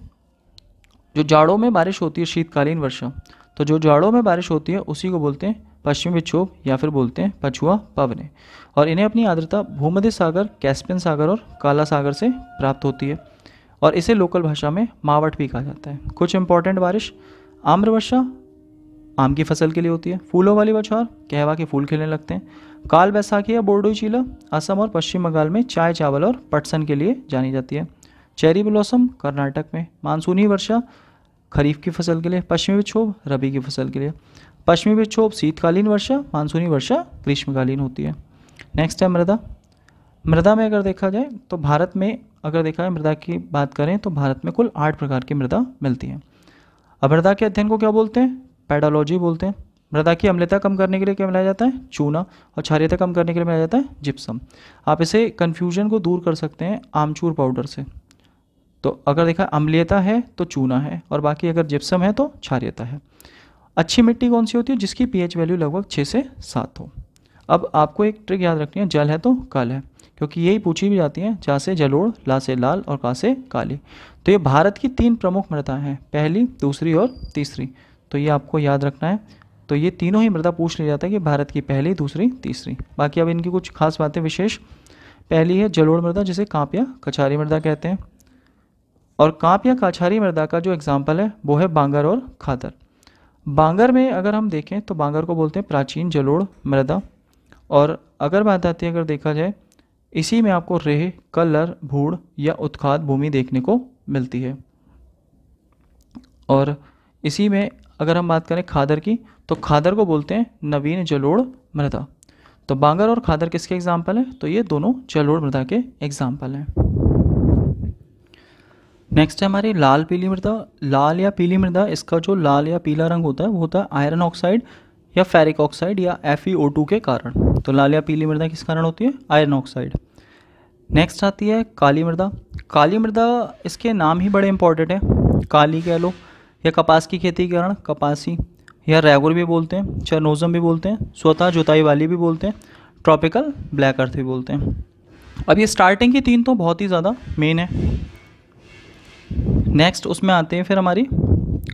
जो जाड़ों में बारिश होती है शीतकालीन वर्षा तो जो जाड़ों में बारिश होती है उसी को बोलते हैं पश्चिमी विक्षोभ या फिर बोलते हैं पछुआ पवने और इन्हें अपनी आर्द्रता भूमध्य सागर कैस्पियन सागर और काला सागर से प्राप्त होती है और इसे लोकल भाषा में मावट भी कहा जाता है कुछ इंपॉर्टेंट बारिश आम्र वर्षा आम की फसल के लिए होती है फूलों वाली बछौर कहवा के फूल खिलने लगते हैं काल बैसाखी या बोर्डोई चीला असम और पश्चिम बंगाल में चाय चावल और पटसन के लिए जानी जाती है चेरी ब्लॉसम कर्नाटक में मानसूनी वर्षा खरीफ की फसल के लिए पश्चिमी विक्षोभ रबी की फसल के लिए पश्चिमी विक्षोभ शीतकालीन वर्षा मानसूनी वर्षा ग्रीष्मकालीन होती है नेक्स्ट है मृदा मृदा में अगर देखा जाए तो भारत में अगर देखा जाए मृदा की बात करें तो भारत में कुल आठ प्रकार की मृदा मिलती है अब मृदा के अध्ययन को क्या बोलते हैं पैडोलॉजी बोलते हैं मृदा की अम्लता कम करने के लिए क्या मिलाया जाता है चूना और क्षारियता कम करने के लिए मिलाया जाता है जिप्सम आप इसे कन्फ्यूजन को दूर कर सकते हैं आमचूर पाउडर से तो अगर देखा अम्लीयता है तो चूना है और बाकी अगर जिप्सम है तो क्षारियता है अच्छी मिट्टी कौन सी होती है जिसकी पीएच वैल्यू लगभग छः से सात हो अब आपको एक ट्रिक याद रखनी है जल है तो काल है क्योंकि यही पूछी भी जाती है जा से जलोड़ ला से लाल और का से काली तो ये भारत की तीन प्रमुख मृदा हैं पहली दूसरी और तीसरी तो ये आपको याद रखना है तो ये तीनों ही मृदा पूछ लिया जाता है कि भारत की पहली दूसरी तीसरी बाकी अब इनकी कुछ खास बातें विशेष पहली है जलोड़ मृदा जिसे कांप या कछारी मृदा कहते हैं और कांप या काछारी मृदा का जो एग्जाम्पल है वो है बांगर और खादर बांगर में अगर हम देखें तो बांगर को बोलते हैं प्राचीन जलोड़ मृदा और अगर बात आती है अगर देखा जाए इसी में आपको रेह कलर भूड़ या उत्खाद भूमि देखने को मिलती है और इसी में अगर हम बात करें खादर की तो खादर को बोलते हैं नवीन जलोड़ मृदा तो बांगर और खादर किसके एग्जाम्पल हैं तो ये दोनों जलोड़ मृदा के एग्जाम्पल हैं नेक्स्ट है हमारी लाल पीली मृदा लाल या पीली मृदा इसका जो लाल या पीला रंग होता है वो होता है आयरन ऑक्साइड या फेरिक ऑक्साइड या एफ e के कारण तो लाल या पीली मृदा किस कारण होती है आयरन ऑक्साइड नेक्स्ट आती है काली मृदा काली मृदा इसके नाम ही बड़े इंपॉर्टेंट हैं काली कह लो या कपास की खेती के कारण कपासी या रेगुर भी बोलते हैं चरनोजम भी बोलते हैं स्वतः जुताई वाली भी बोलते हैं ट्रॉपिकल ब्लैक अर्थ भी बोलते हैं अब ये स्टार्टिंग की तीन तो बहुत ही ज़्यादा मेन है नेक्स्ट उसमें आते हैं फिर हमारी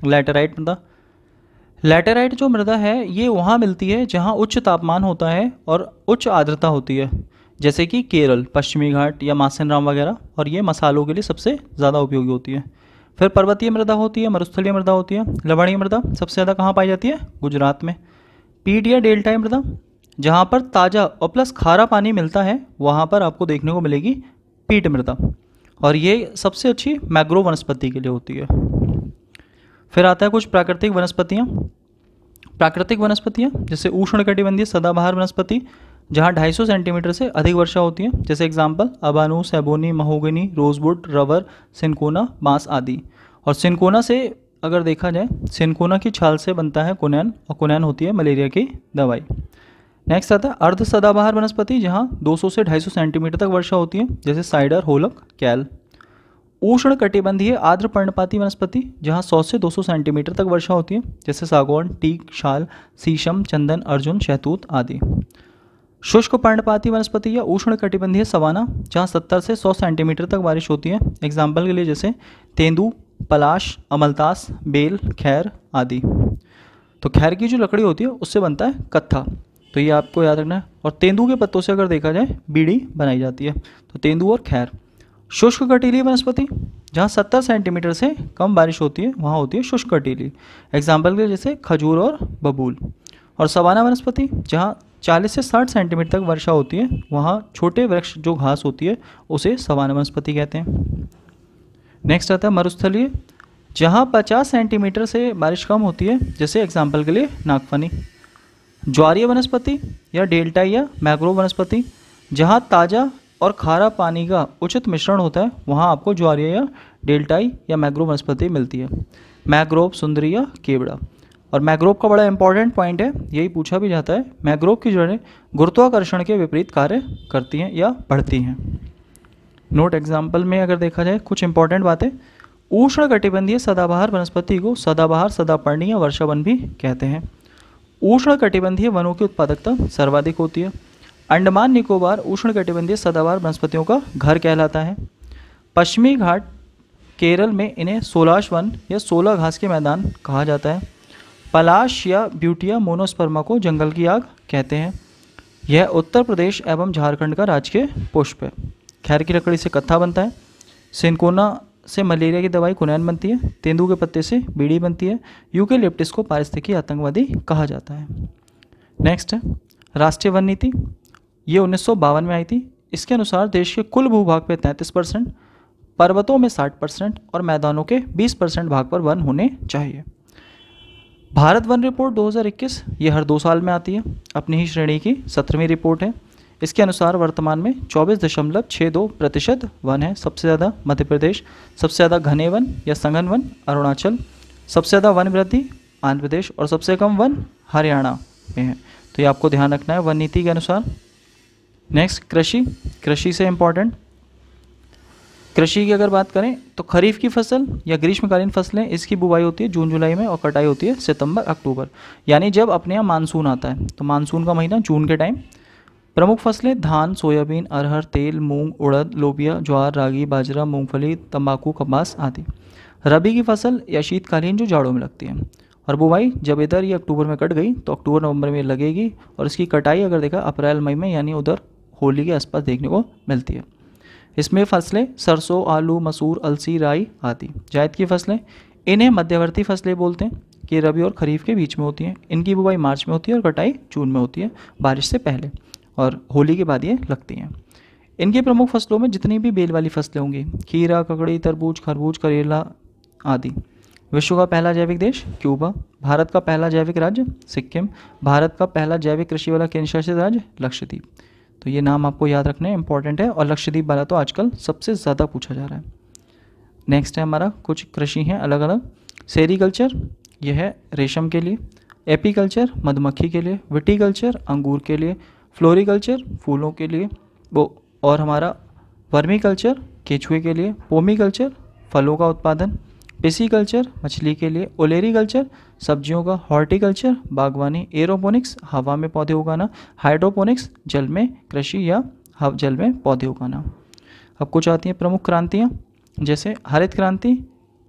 लेटेराइट मृदा लेटेराइट जो मृदा है ये वहाँ मिलती है जहाँ उच्च तापमान होता है और उच्च आर्द्रता होती है जैसे कि केरल पश्चिमी घाट या मासिनराम वगैरह और ये मसालों के लिए सबसे ज़्यादा उपयोगी होती है फिर पर्वतीय मृदा होती है मरुस्थलीय मृदा होती है लवणीय मृदा सबसे ज़्यादा कहाँ पाई जाती है गुजरात में पीट या डेल्टा मृदा जहाँ पर ताज़ा और प्लस खारा पानी मिलता है वहाँ पर आपको देखने को मिलेगी पीट मृदा और ये सबसे अच्छी मैग्रो वनस्पति के लिए होती है फिर आता है कुछ प्राकृतिक वनस्पतियाँ प्राकृतिक वनस्पतियाँ जैसे उष्ण कटिबंधीय सदाबहार वनस्पति जहाँ 250 सेंटीमीटर से अधिक वर्षा होती है जैसे एग्जाम्पल अबानू सैबोनी महोगनी रोजवुड रबर सिनकोना बांस आदि और सिनकोना से अगर देखा जाए सिनकोना की छाल से बनता है कुनैन और कुनैन होती है मलेरिया की दवाई नेक्स्ट आता है अर्ध सदाबहार वनस्पति जहाँ 200 से 250 सेंटीमीटर तक वर्षा होती है जैसे साइडर होलक कैल उष्ण कटिबंधीय आर्द्र पर्णपाती वनस्पति जहाँ 100 से 200 सेंटीमीटर तक वर्षा होती है जैसे सागौन टीक शाल शीशम चंदन अर्जुन शहतूत आदि शुष्क पर्णपाती वनस्पति या उष्ण कटिबंधीय सवाना जहाँ सत्तर से सौ सेंटीमीटर तक बारिश होती है एग्जाम्पल के लिए जैसे तेंदू पलाश अमलतास बेल खैर आदि तो खैर की जो लकड़ी होती है उससे बनता है कत्था तो ये आपको याद रखना है और तेंदू के पत्तों से अगर देखा जाए बीड़ी बनाई जाती है तो तेंदू और खैर शुष्क कटीली वनस्पति जहाँ 70 सेंटीमीटर से कम बारिश होती है वहाँ होती है शुष्क कटीली एग्जाम्पल के जैसे खजूर और बबूल और सवाना वनस्पति जहाँ 40 से 60 सेंटीमीटर तक वर्षा होती है वहाँ छोटे वृक्ष जो घास होती है उसे सवाना वनस्पति कहते हैं नेक्स्ट आता है मरुस्थलीय जहाँ 50 सेंटीमीटर से बारिश कम होती है जैसे एग्जाम्पल के लिए नागफनी ज्वारीय वनस्पति या डेल्टा या मैग्रोव वनस्पति जहाँ ताज़ा और खारा पानी का उचित मिश्रण होता है वहाँ आपको ज्वारीय या डेल्टाई या मैग्रो वनस्पति मिलती है मैग्रोव सुंदरी या केवड़ा और मैग्रोव का बड़ा इंपॉर्टेंट पॉइंट है यही पूछा भी जाता है मैग्रोव की जड़ें गुरुत्वाकर्षण के विपरीत कार्य करती हैं या बढ़ती हैं नोट एग्जाम्पल में अगर देखा जाए कुछ इंपॉर्टेंट बातें उष्ण कटिबंधीय सदाबहार वनस्पति को सदाबहार सदापर्णी या वर्षावन भी कहते हैं उष्ण कटिबंधीय वनों की उत्पादकता सर्वाधिक होती है अंडमान निकोबार उष्ण कटिबंधीय सदाबार वनस्पतियों का घर कहलाता है पश्चिमी घाट केरल में इन्हें सोलाश वन या सोलह घास के मैदान कहा जाता है पलाश या ब्यूटिया मोनोस्पर्मा को जंगल की आग कहते हैं यह उत्तर प्रदेश एवं झारखंड का राजकीय पुष्प है खैर की लकड़ी से कत्था बनता है सिंकोना से मलेरिया की दवाई कुनैन बनती है तेंदू के पत्ते से बीड़ी बनती है यूके लिप्टिस को पारिस्थिकी आतंकवादी कहा जाता है नेक्स्ट है राष्ट्रीय वन नीति ये उन्नीस में आई थी इसके अनुसार देश के कुल भूभाग पे तैंतीस परसेंट पर्वतों में 60 परसेंट और मैदानों के 20 परसेंट भाग पर वन होने चाहिए भारत वन रिपोर्ट 2021 ये हर दो साल में आती है अपनी ही श्रेणी की सत्रहवीं रिपोर्ट है इसके अनुसार वर्तमान में चौबीस दशमलव छः दो प्रतिशत वन है सबसे ज़्यादा मध्य प्रदेश सबसे ज़्यादा घने वन या संघन वन अरुणाचल सबसे ज़्यादा वन वृद्धि आंध्र प्रदेश और सबसे कम वन हरियाणा में है तो ये आपको ध्यान रखना है वन नीति के अनुसार नेक्स्ट कृषि कृषि से इम्पॉर्टेंट कृषि की अगर बात करें तो खरीफ की फसल या ग्रीष्मकालीन फसलें इसकी बुवाई होती है जून जुलाई में और कटाई होती है सितंबर अक्टूबर यानी जब अपने यहाँ मानसून आता है तो मानसून का महीना जून के टाइम प्रमुख फसलें धान सोयाबीन अरहर तेल मूंग उड़द लोबिया ज्वार रागी बाजरा मूंगफली तंबाकू कपास आदि रबी की फसल या शीतकालीन जो जाड़ों में लगती है और बुवाई जब इधर ये अक्टूबर में कट गई तो अक्टूबर नवंबर में लगेगी और इसकी कटाई अगर देखा अप्रैल मई में यानी उधर होली के आसपास देखने को मिलती है इसमें फसलें सरसों आलू मसूर अलसी राई आदि जायद की फसलें इन्हें मध्यवर्ती फसलें बोलते हैं कि रबी और खरीफ के बीच में होती हैं इनकी बुवाई मार्च में होती है और कटाई जून में होती है बारिश से पहले और होली के बाद ये लगती हैं इनके प्रमुख फसलों में जितनी भी बेल वाली फसलें होंगी खीरा ककड़ी तरबूज खरबूज करेला आदि विश्व का पहला जैविक देश क्यूबा भारत का पहला जैविक राज्य सिक्किम भारत का पहला जैविक कृषि वाला केंद्र शासित राज्य लक्षद्वीप तो ये नाम आपको याद रखना इंपॉर्टेंट है और लक्षद्वीप वाला तो आजकल सबसे ज़्यादा पूछा जा रहा है नेक्स्ट है हमारा कुछ कृषि हैं अलग अलग सेरीकल्चर यह है रेशम के लिए एपीकल्चर मधुमक्खी के लिए विटीकल्चर अंगूर के लिए फ्लोरिकल्चर फूलों के लिए वो और हमारा वर्मी कल्चर केचुए के लिए पोमी कल्चर फलों का उत्पादन पेसी कल्चर मछली के लिए ओलेरी कल्चर सब्जियों का हॉर्टिकल्चर बागवानी एरोपोनिक्स हवा में पौधे उगाना हाइड्रोपोनिक्स जल में कृषि या जल में पौधे उगाना अब कुछ आती हैं प्रमुख क्रांतियाँ जैसे हरित क्रांति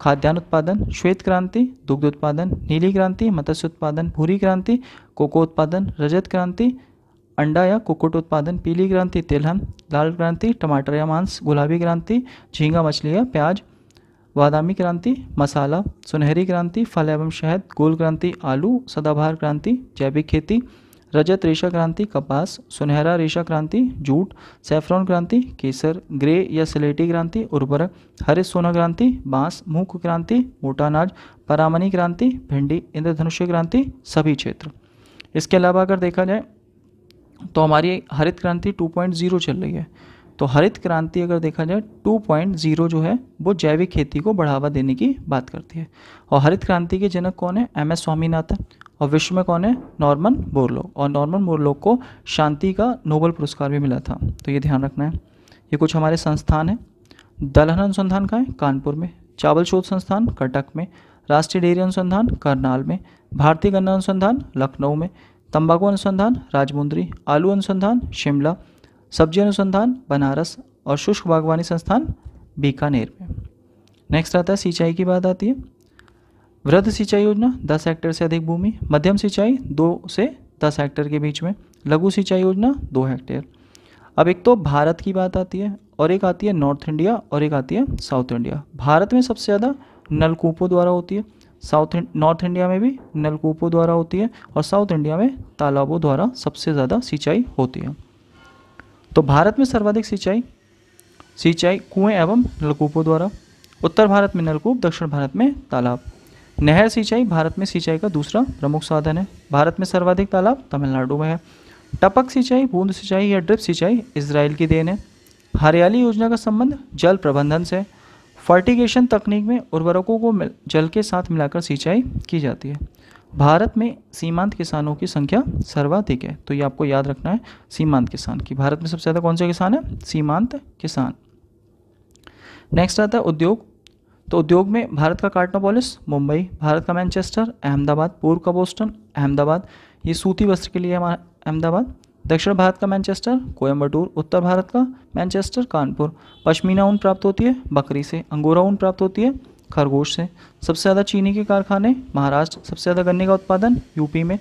खाद्यान्न उत्पादन श्वेत क्रांति दुग्ध उत्पादन नीली क्रांति मत्स्य उत्पादन भूरी क्रांति कोको उत्पादन रजत क्रांति अंडा या कुकुट उत्पादन पीली क्रांति तिलहन लाल क्रांति टमाटर या मांस गुलाबी क्रांति झींगा मछली या प्याज बादामी क्रांति मसाला सुनहरी क्रांति फल एवं शहद गोल क्रांति आलू सदाबहार क्रांति जैविक खेती रजत रेशा क्रांति कपास सुनहरा रेशा क्रांति जूट सेफ्रॉन क्रांति केसर ग्रे या सिलेटी क्रांति उर्वरक हरे सोना क्रांति बांस मूक क्रांति मोटा अनाज परामनी क्रांति भिंडी इंद्रधनुष क्रांति सभी क्षेत्र इसके अलावा अगर देखा जाए तो हमारी हरित क्रांति 2.0 चल रही है तो हरित क्रांति अगर देखा जाए 2.0 जो है वो जैविक खेती को बढ़ावा देने की बात करती है और हरित क्रांति के जनक कौन है एम एस स्वामीनाथन और विश्व में कौन है नॉर्मन बोरलोग और नॉर्मन बोरलोग को शांति का नोबल पुरस्कार भी मिला था तो ये ध्यान रखना है ये कुछ हमारे संस्थान हैं दलहन अनुसंधान का है कानपुर में चावल शोध संस्थान कटक में राष्ट्रीय डेयरी अनुसंधान करनाल में भारतीय गन्ना अनुसंधान लखनऊ में तंबाकू अनुसंधान राजमुंद्री आलू अनुसंधान शिमला सब्जी अनुसंधान बनारस और शुष्क बागवानी संस्थान बीकानेर में नेक्स्ट आता है सिंचाई की बात आती है वृद्ध सिंचाई योजना दस हेक्टेयर से अधिक भूमि मध्यम सिंचाई दो से दस हेक्टेयर के बीच में लघु सिंचाई योजना दो हेक्टेयर अब एक तो भारत की बात आती है और एक आती है नॉर्थ इंडिया और एक आती है साउथ इंडिया भारत में सबसे ज़्यादा नलकूपों द्वारा होती है साउथ नॉर्थ इंडिया में भी नलकूपों द्वारा होती है और साउथ इंडिया में तालाबों द्वारा सबसे ज़्यादा सिंचाई होती है तो भारत में सर्वाधिक सिंचाई सिंचाई कुएं एवं नलकूपों द्वारा उत्तर भारत में नलकूप दक्षिण भारत में तालाब नहर सिंचाई भारत में सिंचाई का दूसरा प्रमुख साधन है भारत में सर्वाधिक तालाब तमिलनाडु में है टपक सिंचाई बूंद सिंचाई या ड्रिप सिंचाई इसराइल की देन है हरियाली योजना का संबंध जल प्रबंधन से है फर्टिगेशन तकनीक में उर्वरकों को जल के साथ मिलाकर सिंचाई की जाती है भारत में सीमांत किसानों की संख्या सर्वाधिक है तो ये आपको याद रखना है सीमांत किसान की भारत में सबसे ज़्यादा कौन से किसान है सीमांत किसान नेक्स्ट आता है उद्योग तो उद्योग में भारत का कार्टनोपोलिस मुंबई भारत का मैनचेस्टर अहमदाबाद पूर्व का बोस्टन अहमदाबाद ये सूती वस्त्र के लिए हमारा अहमदाबाद दक्षिण भारत का मैनचेस्टर कोयम्बटूर उत्तर भारत का मैनचेस्टर कानपुर पश्मीना ऊन प्राप्त होती है बकरी से अंगोरा ऊन प्राप्त होती है खरगोश से सबसे ज़्यादा चीनी के कारखाने महाराष्ट्र सबसे ज़्यादा गन्ने का उत्पादन यूपी में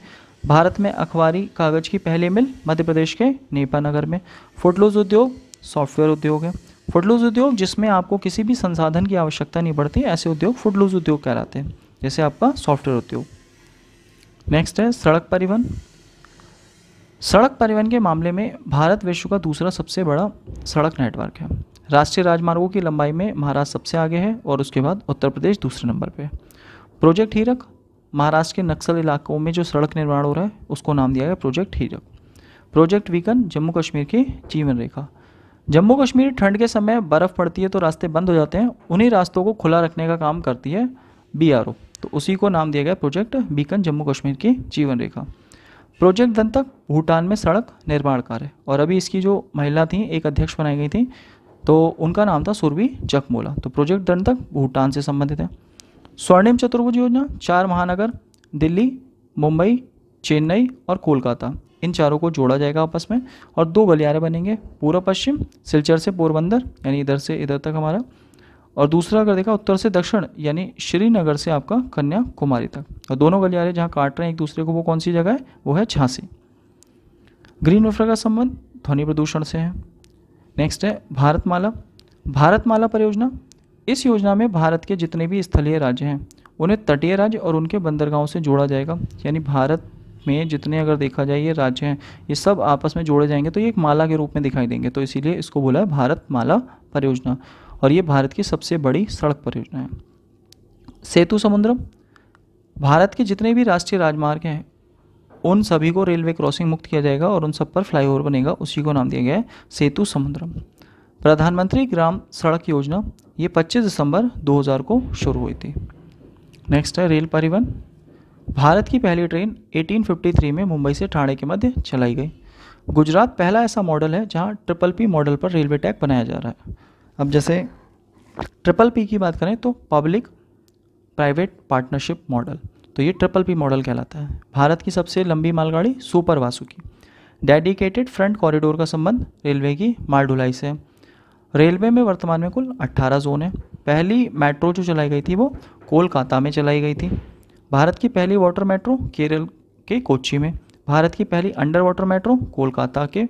भारत में अखबारी कागज़ की पहली मिल मध्य प्रदेश के नेपानगर में फुटलूज उद्योग सॉफ्टवेयर उद्योग है फुटलूज उद्योग जिसमें आपको किसी भी संसाधन की आवश्यकता नहीं पड़ती ऐसे उद्योग फुटलूज उद्योग कहलाते हैं जैसे आपका सॉफ्टवेयर उद्योग नेक्स्ट है सड़क परिवहन सड़क परिवहन के मामले में भारत विश्व का दूसरा सबसे बड़ा सड़क नेटवर्क है राष्ट्रीय राजमार्गों की लंबाई में महाराष्ट्र सबसे आगे है और उसके बाद उत्तर प्रदेश दूसरे नंबर पे प्रोजेक्ट हीरक महाराष्ट्र के नक्सल इलाकों में जो सड़क निर्माण हो रहा है उसको नाम दिया गया प्रोजेक्ट हीरक प्रोजेक्ट वीकन जम्मू कश्मीर की जीवन रेखा जम्मू कश्मीर ठंड के समय बर्फ़ पड़ती है तो रास्ते बंद हो जाते हैं उन्हीं रास्तों को खुला रखने का काम करती है बी तो उसी को नाम दिया गया प्रोजेक्ट बीकन जम्मू कश्मीर की जीवन रेखा प्रोजेक्ट दंतक तक भूटान में सड़क निर्माण कार्य और अभी इसकी जो महिला थी एक अध्यक्ष बनाई गई थी तो उनका नाम था सुरभि चकमोला तो प्रोजेक्ट दंतक तक भूटान से संबंधित है स्वर्णिम चतुर्भुज योजना चार महानगर दिल्ली मुंबई चेन्नई और कोलकाता इन चारों को जोड़ा जाएगा आपस में और दो गलियारे बनेंगे पूर्व पश्चिम सिलचर से पोरबंदर यानी इधर से इधर तक हमारा और दूसरा अगर देखा उत्तर से दक्षिण यानी श्रीनगर से आपका कन्याकुमारी तक और दोनों गलियारे जहाँ काट रहे हैं एक दूसरे को वो कौन सी जगह है वो है झांसी ग्रीन वेफर का संबंध ध्वनि प्रदूषण से है नेक्स्ट है भारतमाला भारतमाला परियोजना इस योजना में भारत के जितने भी स्थलीय राज्य हैं उन्हें तटीय राज्य और उनके बंदरगाहों से जोड़ा जाएगा यानी भारत में जितने अगर देखा जाए ये राज्य हैं ये सब आपस में जोड़े जाएंगे तो ये एक माला के रूप में दिखाई देंगे तो इसीलिए इसको बोला है भारत माला परियोजना और ये भारत की सबसे बड़ी सड़क परियोजना है सेतु समुद्रम भारत के जितने भी राष्ट्रीय राजमार्ग हैं उन सभी को रेलवे क्रॉसिंग मुक्त किया जाएगा और उन सब पर फ्लाईओवर बनेगा उसी को नाम दिया गया है सेतु समुद्रम प्रधानमंत्री ग्राम सड़क योजना ये 25 दिसंबर 2000 को शुरू हुई थी नेक्स्ट है रेल परिवहन भारत की पहली ट्रेन 1853 में मुंबई से ठाणे के मध्य चलाई गई गुजरात पहला ऐसा मॉडल है जहां ट्रिपल पी मॉडल पर रेलवे ट्रैक बनाया जा रहा है अब जैसे ट्रिपल पी की बात करें तो पब्लिक प्राइवेट पार्टनरशिप मॉडल तो ये ट्रिपल पी मॉडल कहलाता है भारत की सबसे लंबी मालगाड़ी सुपर वासु की डेडिकेटेड फ्रंट कॉरिडोर का संबंध रेलवे की माल ढुलाई से है रेलवे में वर्तमान में कुल 18 जोन है पहली मेट्रो जो चलाई गई थी वो कोलकाता में चलाई गई थी भारत की पहली वाटर मेट्रो केरल के कोची में भारत की पहली अंडर वाटर मेट्रो कोलकाता के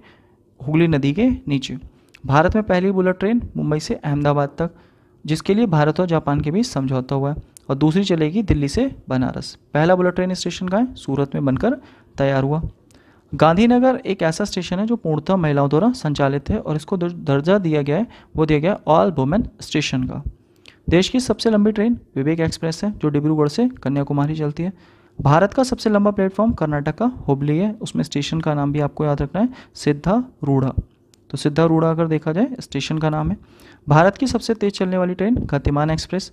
हुगली नदी के नीचे भारत में पहली बुलेट ट्रेन मुंबई से अहमदाबाद तक जिसके लिए भारत और जापान के बीच समझौता हुआ है और दूसरी चलेगी दिल्ली से बनारस पहला बुलेट ट्रेन स्टेशन का है सूरत में बनकर तैयार हुआ गांधीनगर एक ऐसा स्टेशन है जो पूर्णतः महिलाओं द्वारा संचालित है और इसको दर्जा दिया गया है वो दिया गया ऑल वुमेन स्टेशन का देश की सबसे लंबी ट्रेन विवेक एक्सप्रेस है जो डिब्रूगढ़ से कन्याकुमारी चलती है भारत का सबसे लंबा प्लेटफॉर्म कर्नाटक का हुबली है उसमें स्टेशन का नाम भी आपको याद रखना है सिद्धा रूढ़ा तो सिद्धा रूढ़ा अगर देखा जाए स्टेशन का नाम है भारत की सबसे तेज चलने वाली ट्रेन गतिमान एक्सप्रेस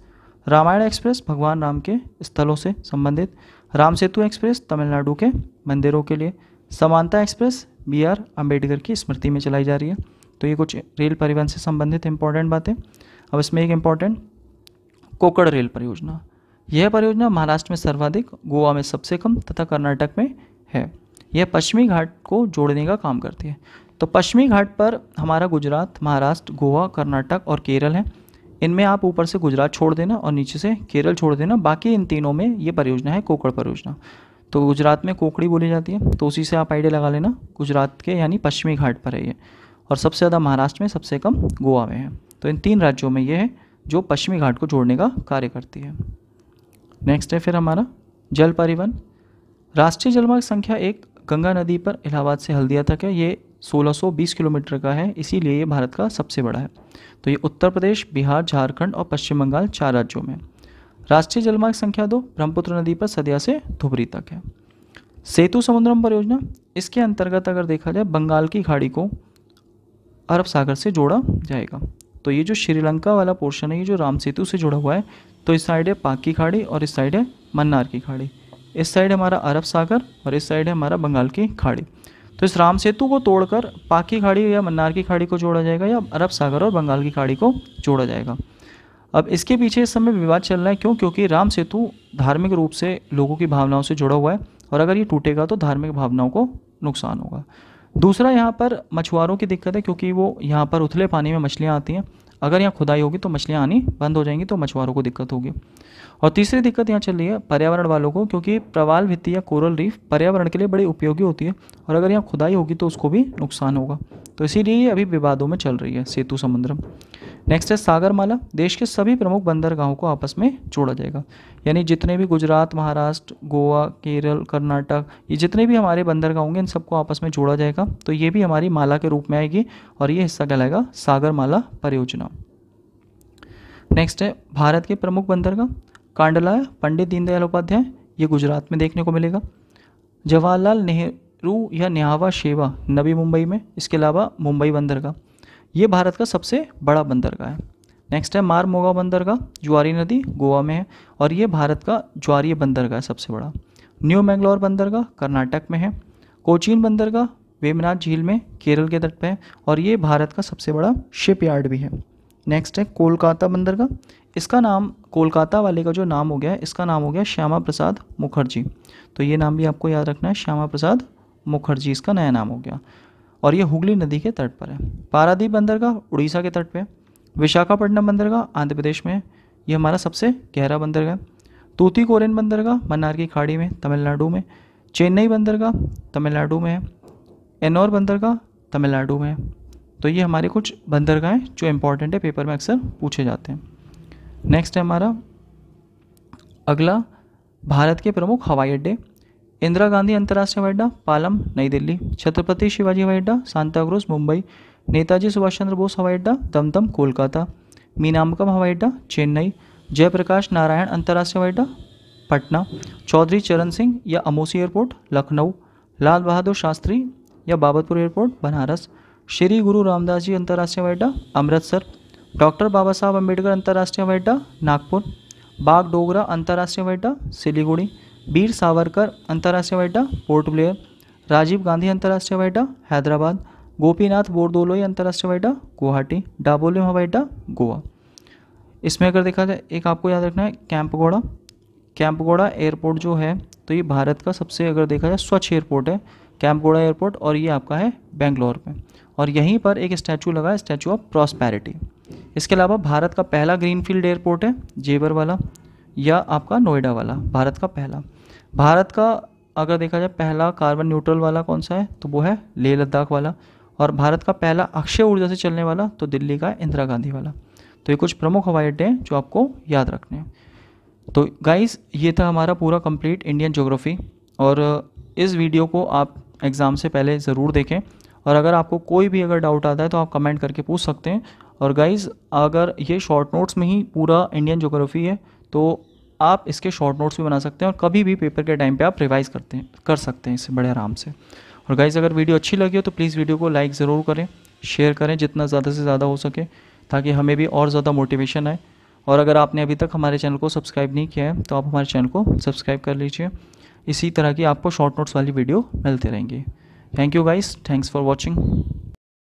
रामायण एक्सप्रेस भगवान राम के स्थलों से संबंधित राम सेतु एक्सप्रेस तमिलनाडु के मंदिरों के लिए समानता एक्सप्रेस बी आर अम्बेडकर की स्मृति में चलाई जा रही है तो ये कुछ रेल परिवहन से संबंधित इंपॉर्टेंट बातें अब इसमें एक इम्पॉर्टेंट कोकड़ रेल परियोजना यह परियोजना महाराष्ट्र में सर्वाधिक गोवा में सबसे कम तथा कर्नाटक में है यह पश्चिमी घाट को जोड़ने का काम करती है तो पश्चिमी घाट पर हमारा गुजरात महाराष्ट्र गोवा कर्नाटक और केरल है इनमें आप ऊपर से गुजरात छोड़ देना और नीचे से केरल छोड़ देना बाकी इन तीनों में ये परियोजना है कोकड़ परियोजना तो गुजरात में कोकड़ी बोली जाती है तो उसी से आप आइडिया लगा लेना गुजरात के यानी पश्चिमी घाट पर है ये और सबसे ज़्यादा महाराष्ट्र में सबसे कम गोवा में है तो इन तीन राज्यों में ये है जो पश्चिमी घाट को जोड़ने का कार्य करती है नेक्स्ट है फिर हमारा जल परिवहन राष्ट्रीय जलमार्ग संख्या एक गंगा नदी पर इलाहाबाद से हल्दिया तक है ये 1620 किलोमीटर का है इसीलिए ये भारत का सबसे बड़ा है तो ये उत्तर प्रदेश बिहार झारखंड और पश्चिम बंगाल चार राज्यों में राष्ट्रीय जलमार्ग संख्या दो ब्रह्मपुत्र नदी पर सदिया से धुबरी तक है सेतु समुद्रम परियोजना इसके अंतर्गत अगर देखा जाए बंगाल की खाड़ी को अरब सागर से जोड़ा जाएगा तो ये जो श्रीलंका वाला पोर्शन है ये जो राम सेतु से जुड़ा हुआ है तो इस साइड है पाक की खाड़ी और इस साइड है मन्नार की खाड़ी इस साइड हमारा अरब सागर और इस साइड है हमारा बंगाल की खाड़ी तो इस राम सेतु को तोड़कर पाक की खाड़ी या मन्नार की खाड़ी को जोड़ा जाएगा या अरब सागर और बंगाल की खाड़ी को जोड़ा जाएगा अब इसके पीछे इस समय विवाद चल रहा है क्यों क्योंकि राम सेतु धार्मिक रूप से लोगों की भावनाओं से जुड़ा हुआ है और अगर ये टूटेगा तो धार्मिक भावनाओं को नुकसान होगा दूसरा यहाँ पर मछुआरों की दिक्कत है क्योंकि वो यहाँ पर उथले पानी में मछलियाँ आती हैं अगर यहाँ खुदाई होगी तो मछलियाँ आनी बंद हो जाएंगी तो मछुआरों को दिक्कत होगी और तीसरी दिक्कत यहाँ चल रही है पर्यावरण वालों को क्योंकि प्रवाल भित्ति या कोरल रीफ पर्यावरण के लिए बड़ी उपयोगी होती है और अगर यहाँ खुदाई होगी तो उसको भी नुकसान होगा तो इसीलिए ये अभी विवादों में चल रही है सेतु समुद्रम नेक्स्ट है सागरमाला देश के सभी प्रमुख बंदरगाहों को आपस में जोड़ा जाएगा यानी जितने भी गुजरात महाराष्ट्र गोवा केरल कर्नाटक ये जितने भी हमारे बंदरगाह होंगे इन सबको आपस में जोड़ा जाएगा तो ये भी हमारी माला के रूप में आएगी और ये हिस्सा कहलाएगा सागरमाला परियोजना नेक्स्ट है भारत के प्रमुख बंदरगाह कांडला पंडित दीनदयाल उपाध्याय ये गुजरात में देखने को मिलेगा जवाहरलाल नेहरू या नेहावा शेवा नवी मुंबई में इसके अलावा मुंबई बंदरगाह ये भारत का सबसे बड़ा बंदरगाह है नेक्स्ट है मार मोगा बंदरगाह ज्वारी नदी गोवा में है और ये भारत का ज्वारी बंदरगाह है सबसे बड़ा न्यू मैंगलोर बंदरगाह कर्नाटक में है कोचीन बंदरगाह वेमनाथ झील में केरल के तट पर है और ये भारत का सबसे बड़ा शिप यार्ड भी है नेक्स्ट है कोलकाता बंदरगाह इसका नाम कोलकाता वाले का जो नाम हो गया है इसका नाम हो गया श्यामा प्रसाद मुखर्जी तो ये नाम भी आपको याद रखना है श्यामा प्रसाद मुखर्जी इसका नया नाम हो गया और ये हुगली नदी के तट पर है पारादीप बंदरगाह उड़ीसा के तट पे है विशाखापट्टनम बंदरगाह आंध्र प्रदेश में है ये हमारा सबसे गहरा बंदरगाह है कोरेन बंदरगाह मन्नार की खाड़ी में तमिलनाडु में चेन्नई बंदरगाह तमिलनाडु में है एनौर बंदरगाह तमिलनाडु में है तो ये हमारे कुछ बंदरगाहें जो इम्पोर्टेंट है पेपर में अक्सर पूछे जाते हैं नेक्स्ट है हमारा अगला भारत के प्रमुख हवाई अड्डे इंदिरा गांधी अंतर्राष्ट्रीय हवाई अड्डा पालम नई दिल्ली छत्रपति शिवाजी हवाई अड्डा सांताक्रूज मुंबई नेताजी सुभाष चंद्र बोस हवाई अड्डा दमदम कोलकाता मीनामकम हवाई अड्डा चेन्नई जयप्रकाश नारायण अंतर्राष्ट्रीय हवाई अड्डा पटना चौधरी चरण सिंह या अमोसी एयरपोर्ट लखनऊ लाल बहादुर शास्त्री या बाबतपुर एयरपोर्ट बनारस श्री गुरु रामदास जी अंतर्राष्ट्रीय हवाई अड्डा अमृतसर डॉक्टर बाबा साहब अम्बेडकर अंतर्राष्ट्रीय हवाई अड्डा नागपुर बाग डोगरा अंतर्राष्ट्रीय हवाई अड्डा सिलीगुड़ी वीर सावरकर अंतर्राष्ट्रीय हवाई पोर्ट ब्लेयर राजीव गांधी अंतर्राष्ट्रीय हवाई हैदराबाद गोपीनाथ बोरदोलोई अंतर्राष्ट्रीय हवाई गुवाहाटी डाबोलियम हवाई गोवा इसमें अगर देखा जाए एक आपको याद रखना है कैंपगोड़ा कैंपगोड़ा एयरपोर्ट जो है तो ये भारत का सबसे अगर देखा जाए स्वच्छ एयरपोर्ट है कैंपगोड़ा एयरपोर्ट और ये आपका है बेंगलोर में और यहीं पर एक स्टैचू लगा है स्टैचू ऑफ प्रॉस्पैरिटी इसके अलावा भारत का पहला ग्रीनफील्ड एयरपोर्ट है जेवर वाला या आपका नोएडा वाला भारत का पहला भारत का अगर देखा जाए पहला कार्बन न्यूट्रल वाला कौन सा है तो वो है लेह लद्दाख वाला और भारत का पहला अक्षय ऊर्जा से चलने वाला तो दिल्ली का इंदिरा गांधी वाला तो ये कुछ प्रमुख हवाई अड्डे हैं जो आपको याद रखने हैं तो गाइस ये था हमारा पूरा कंप्लीट इंडियन जोग्राफ़ी और इस वीडियो को आप एग्ज़ाम से पहले ज़रूर देखें और अगर आपको कोई भी अगर डाउट आता है तो आप कमेंट करके पूछ सकते हैं और गाइज़ अगर ये शॉर्ट नोट्स में ही पूरा इंडियन ज्योग्राफी है तो आप इसके शॉर्ट नोट्स भी बना सकते हैं और कभी भी पेपर के टाइम पे आप रिवाइज करते हैं कर सकते हैं इसे बड़े आराम से और गाइज अगर वीडियो अच्छी लगी हो तो प्लीज़ वीडियो को लाइक ज़रूर करें शेयर करें जितना ज़्यादा से ज़्यादा हो सके ताकि हमें भी और ज़्यादा मोटिवेशन आए और अगर आपने अभी तक हमारे चैनल को सब्सक्राइब नहीं किया है तो आप हमारे चैनल को सब्सक्राइब कर लीजिए इसी तरह की आपको शॉर्ट नोट्स वाली वीडियो मिलती रहेंगी thank you guys thanks for watching